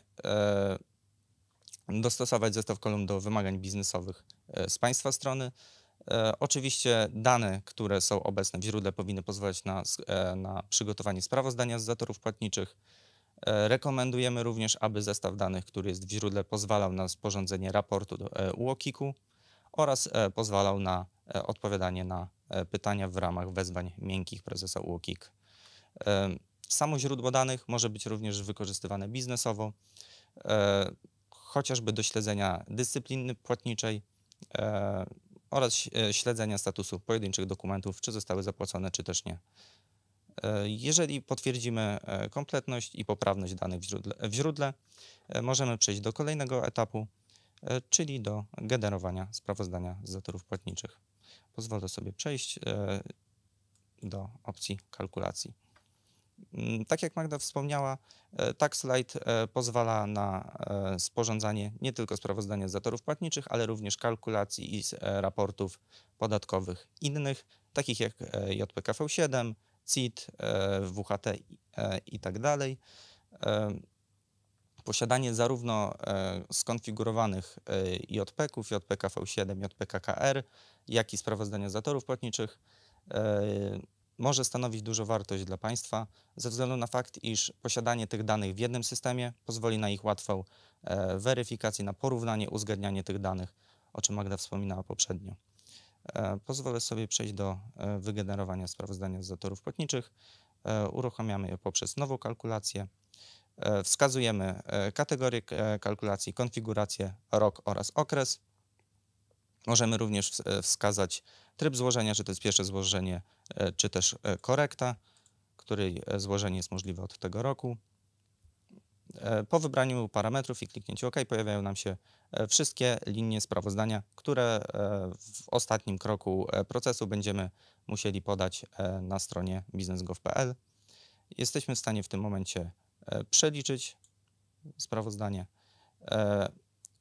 dostosować zestaw kolumn do wymagań biznesowych z Państwa strony. Oczywiście dane, które są obecne w źródle powinny pozwalać na, na przygotowanie sprawozdania z zatorów płatniczych. Rekomendujemy również, aby zestaw danych, który jest w źródle, pozwalał na sporządzenie raportu do UOKiK-u oraz pozwalał na E, odpowiadanie na e, pytania w ramach wezwań miękkich prezesa UOKiK. Samo źródło danych może być również wykorzystywane biznesowo, e, chociażby do śledzenia dyscypliny płatniczej oraz śledzenia statusu pojedynczych dokumentów, czy zostały zapłacone, czy też nie. Jeżeli potwierdzimy kompletność i poprawność danych w źródle, w źródle, możemy przejść do kolejnego etapu, czyli do generowania sprawozdania z zatorów płatniczych. Pozwolę sobie przejść e, do opcji kalkulacji. Mm, tak jak Magda wspomniała, e, TaxLite pozwala na e, sporządzanie nie tylko sprawozdania z zatorów płatniczych, ale również kalkulacji i raportów podatkowych innych, takich jak JPKV7, CIT, WHT i tak dalej. Posiadanie zarówno skonfigurowanych JPK-ów, JPKV7, JPKKR, jak i sprawozdania zatorów płatniczych, e, może stanowić dużą wartość dla państwa ze względu na fakt, iż posiadanie tych danych w jednym systemie pozwoli na ich łatwą e, weryfikację, na porównanie, uzgadnianie tych danych, o czym Magda wspominała poprzednio. E, pozwolę sobie przejść do wygenerowania sprawozdania z zatorów płatniczych. Uruchamiamy je poprzez nową kalkulację. Wskazujemy kategorie kalkulacji, konfigurację, rok oraz okres. Możemy również e, wskazać tryb złożenia, czy to jest pierwsze złożenie, e, czy też e, korekta, której złożenie jest możliwe od tego roku. Po wybraniu parametrów i kliknięciu OK pojawiają nam się wszystkie linie sprawozdania, które w ostatnim kroku procesu będziemy musieli podać na stronie biznesgov.pl. Jesteśmy w stanie w tym momencie przeliczyć sprawozdanie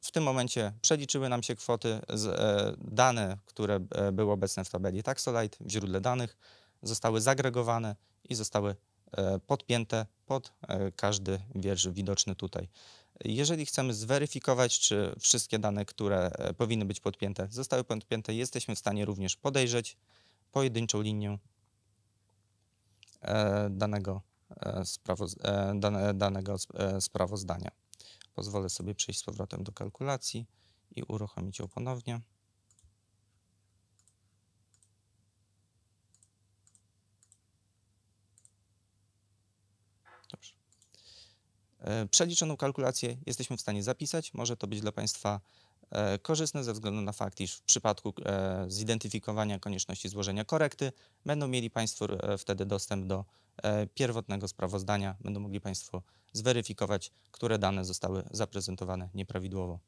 w tym momencie przeliczyły nam się kwoty, z, e, dane, które e, były obecne w tabeli Taxolite, w źródle danych, zostały zagregowane i zostały e, podpięte pod e, każdy wiersz widoczny tutaj. Jeżeli chcemy zweryfikować, czy wszystkie dane, które e, powinny być podpięte, zostały podpięte, jesteśmy w stanie również podejrzeć pojedynczą linię e, danego, danego sprawozdania. Pozwolę sobie przejść z powrotem do kalkulacji i uruchomić ją ponownie. Dobrze. E, przeliczoną kalkulację jesteśmy w stanie zapisać. Może to być dla Państwa e, korzystne ze względu na fakt, iż w przypadku e, zidentyfikowania konieczności złożenia korekty będą mieli Państwo wtedy dostęp do pierwotnego sprawozdania, będą mogli Państwo zweryfikować, które dane zostały zaprezentowane nieprawidłowo.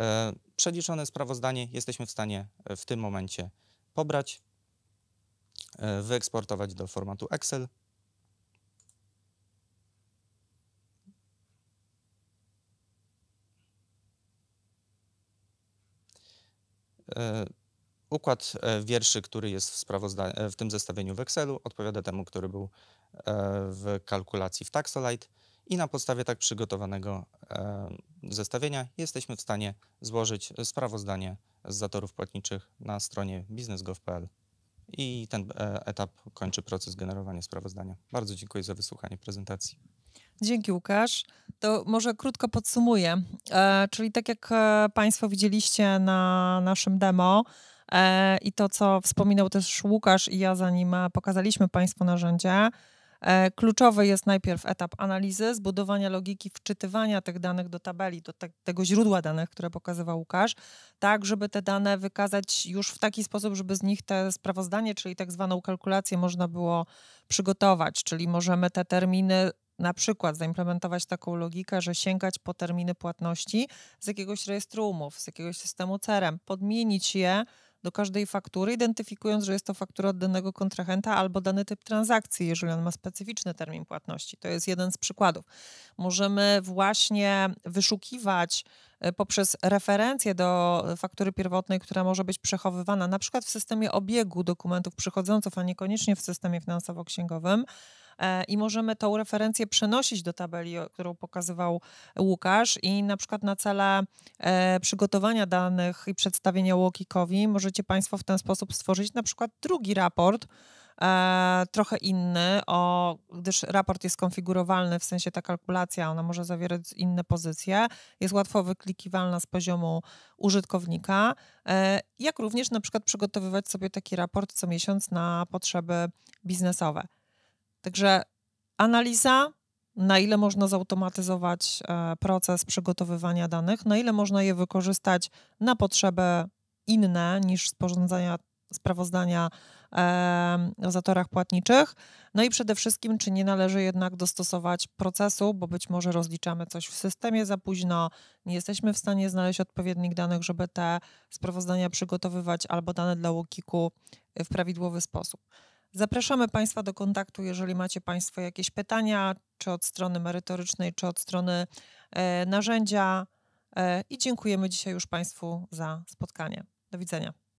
E, przeliczone sprawozdanie jesteśmy w stanie e, w tym momencie pobrać, e, wyeksportować do formatu Excel. Układ wierszy, który jest w, w tym zestawieniu w Excelu, odpowiada temu, który był w kalkulacji w Taxolite i na podstawie tak przygotowanego zestawienia jesteśmy w stanie złożyć sprawozdanie z zatorów płatniczych na stronie biznesgov.pl. I ten e, etap kończy proces generowania sprawozdania. Bardzo dziękuję za wysłuchanie prezentacji. Dzięki Łukasz. To może krótko podsumuję. E, czyli tak jak e, Państwo widzieliście na naszym demo e, i to, co wspominał też Łukasz i ja, zanim e, pokazaliśmy Państwu narzędzia, E, kluczowy jest najpierw etap analizy, zbudowania logiki, wczytywania tych danych do tabeli, do te, tego źródła danych, które pokazywał Łukasz, tak żeby te dane wykazać już w taki sposób, żeby z nich te sprawozdanie, czyli tak zwaną kalkulację można było przygotować, czyli możemy te terminy na przykład zaimplementować taką logikę, że sięgać po terminy płatności z jakiegoś rejestru umów, z jakiegoś systemu CRM, podmienić je do każdej faktury, identyfikując, że jest to faktura od danego kontrahenta albo dany typ transakcji, jeżeli on ma specyficzny termin płatności. To jest jeden z przykładów. Możemy właśnie wyszukiwać e, poprzez referencję do faktury pierwotnej, która może być przechowywana na przykład w systemie obiegu dokumentów przychodzących, a niekoniecznie w systemie finansowo-księgowym, E, i możemy tą referencję przenosić do tabeli, którą pokazywał Łukasz i na przykład na cele e, przygotowania danych i przedstawienia Łokikowi możecie Państwo w ten sposób stworzyć na przykład drugi raport, e, trochę inny, o, gdyż raport jest konfigurowalny, w sensie ta kalkulacja, ona może zawierać inne pozycje, jest łatwo wyklikiwalna z poziomu użytkownika, jak również na przykład przygotowywać sobie taki raport co miesiąc na potrzeby biznesowe. Także analiza, na ile można zautomatyzować e, proces przygotowywania danych, na ile można je wykorzystać na potrzeby inne niż sporządzania sprawozdania o zatorach płatniczych. No i przede wszystkim, czy nie należy jednak dostosować procesu, bo być może rozliczamy coś w systemie za późno, nie jesteśmy w stanie znaleźć odpowiednich danych, żeby te sprawozdania przygotowywać albo dane dla łokiku w prawidłowy sposób. Zapraszamy Państwa do kontaktu, jeżeli macie Państwo jakieś pytania, czy od strony merytorycznej, czy od strony e, narzędzia. E, I dziękujemy dzisiaj już Państwu za spotkanie. Do widzenia.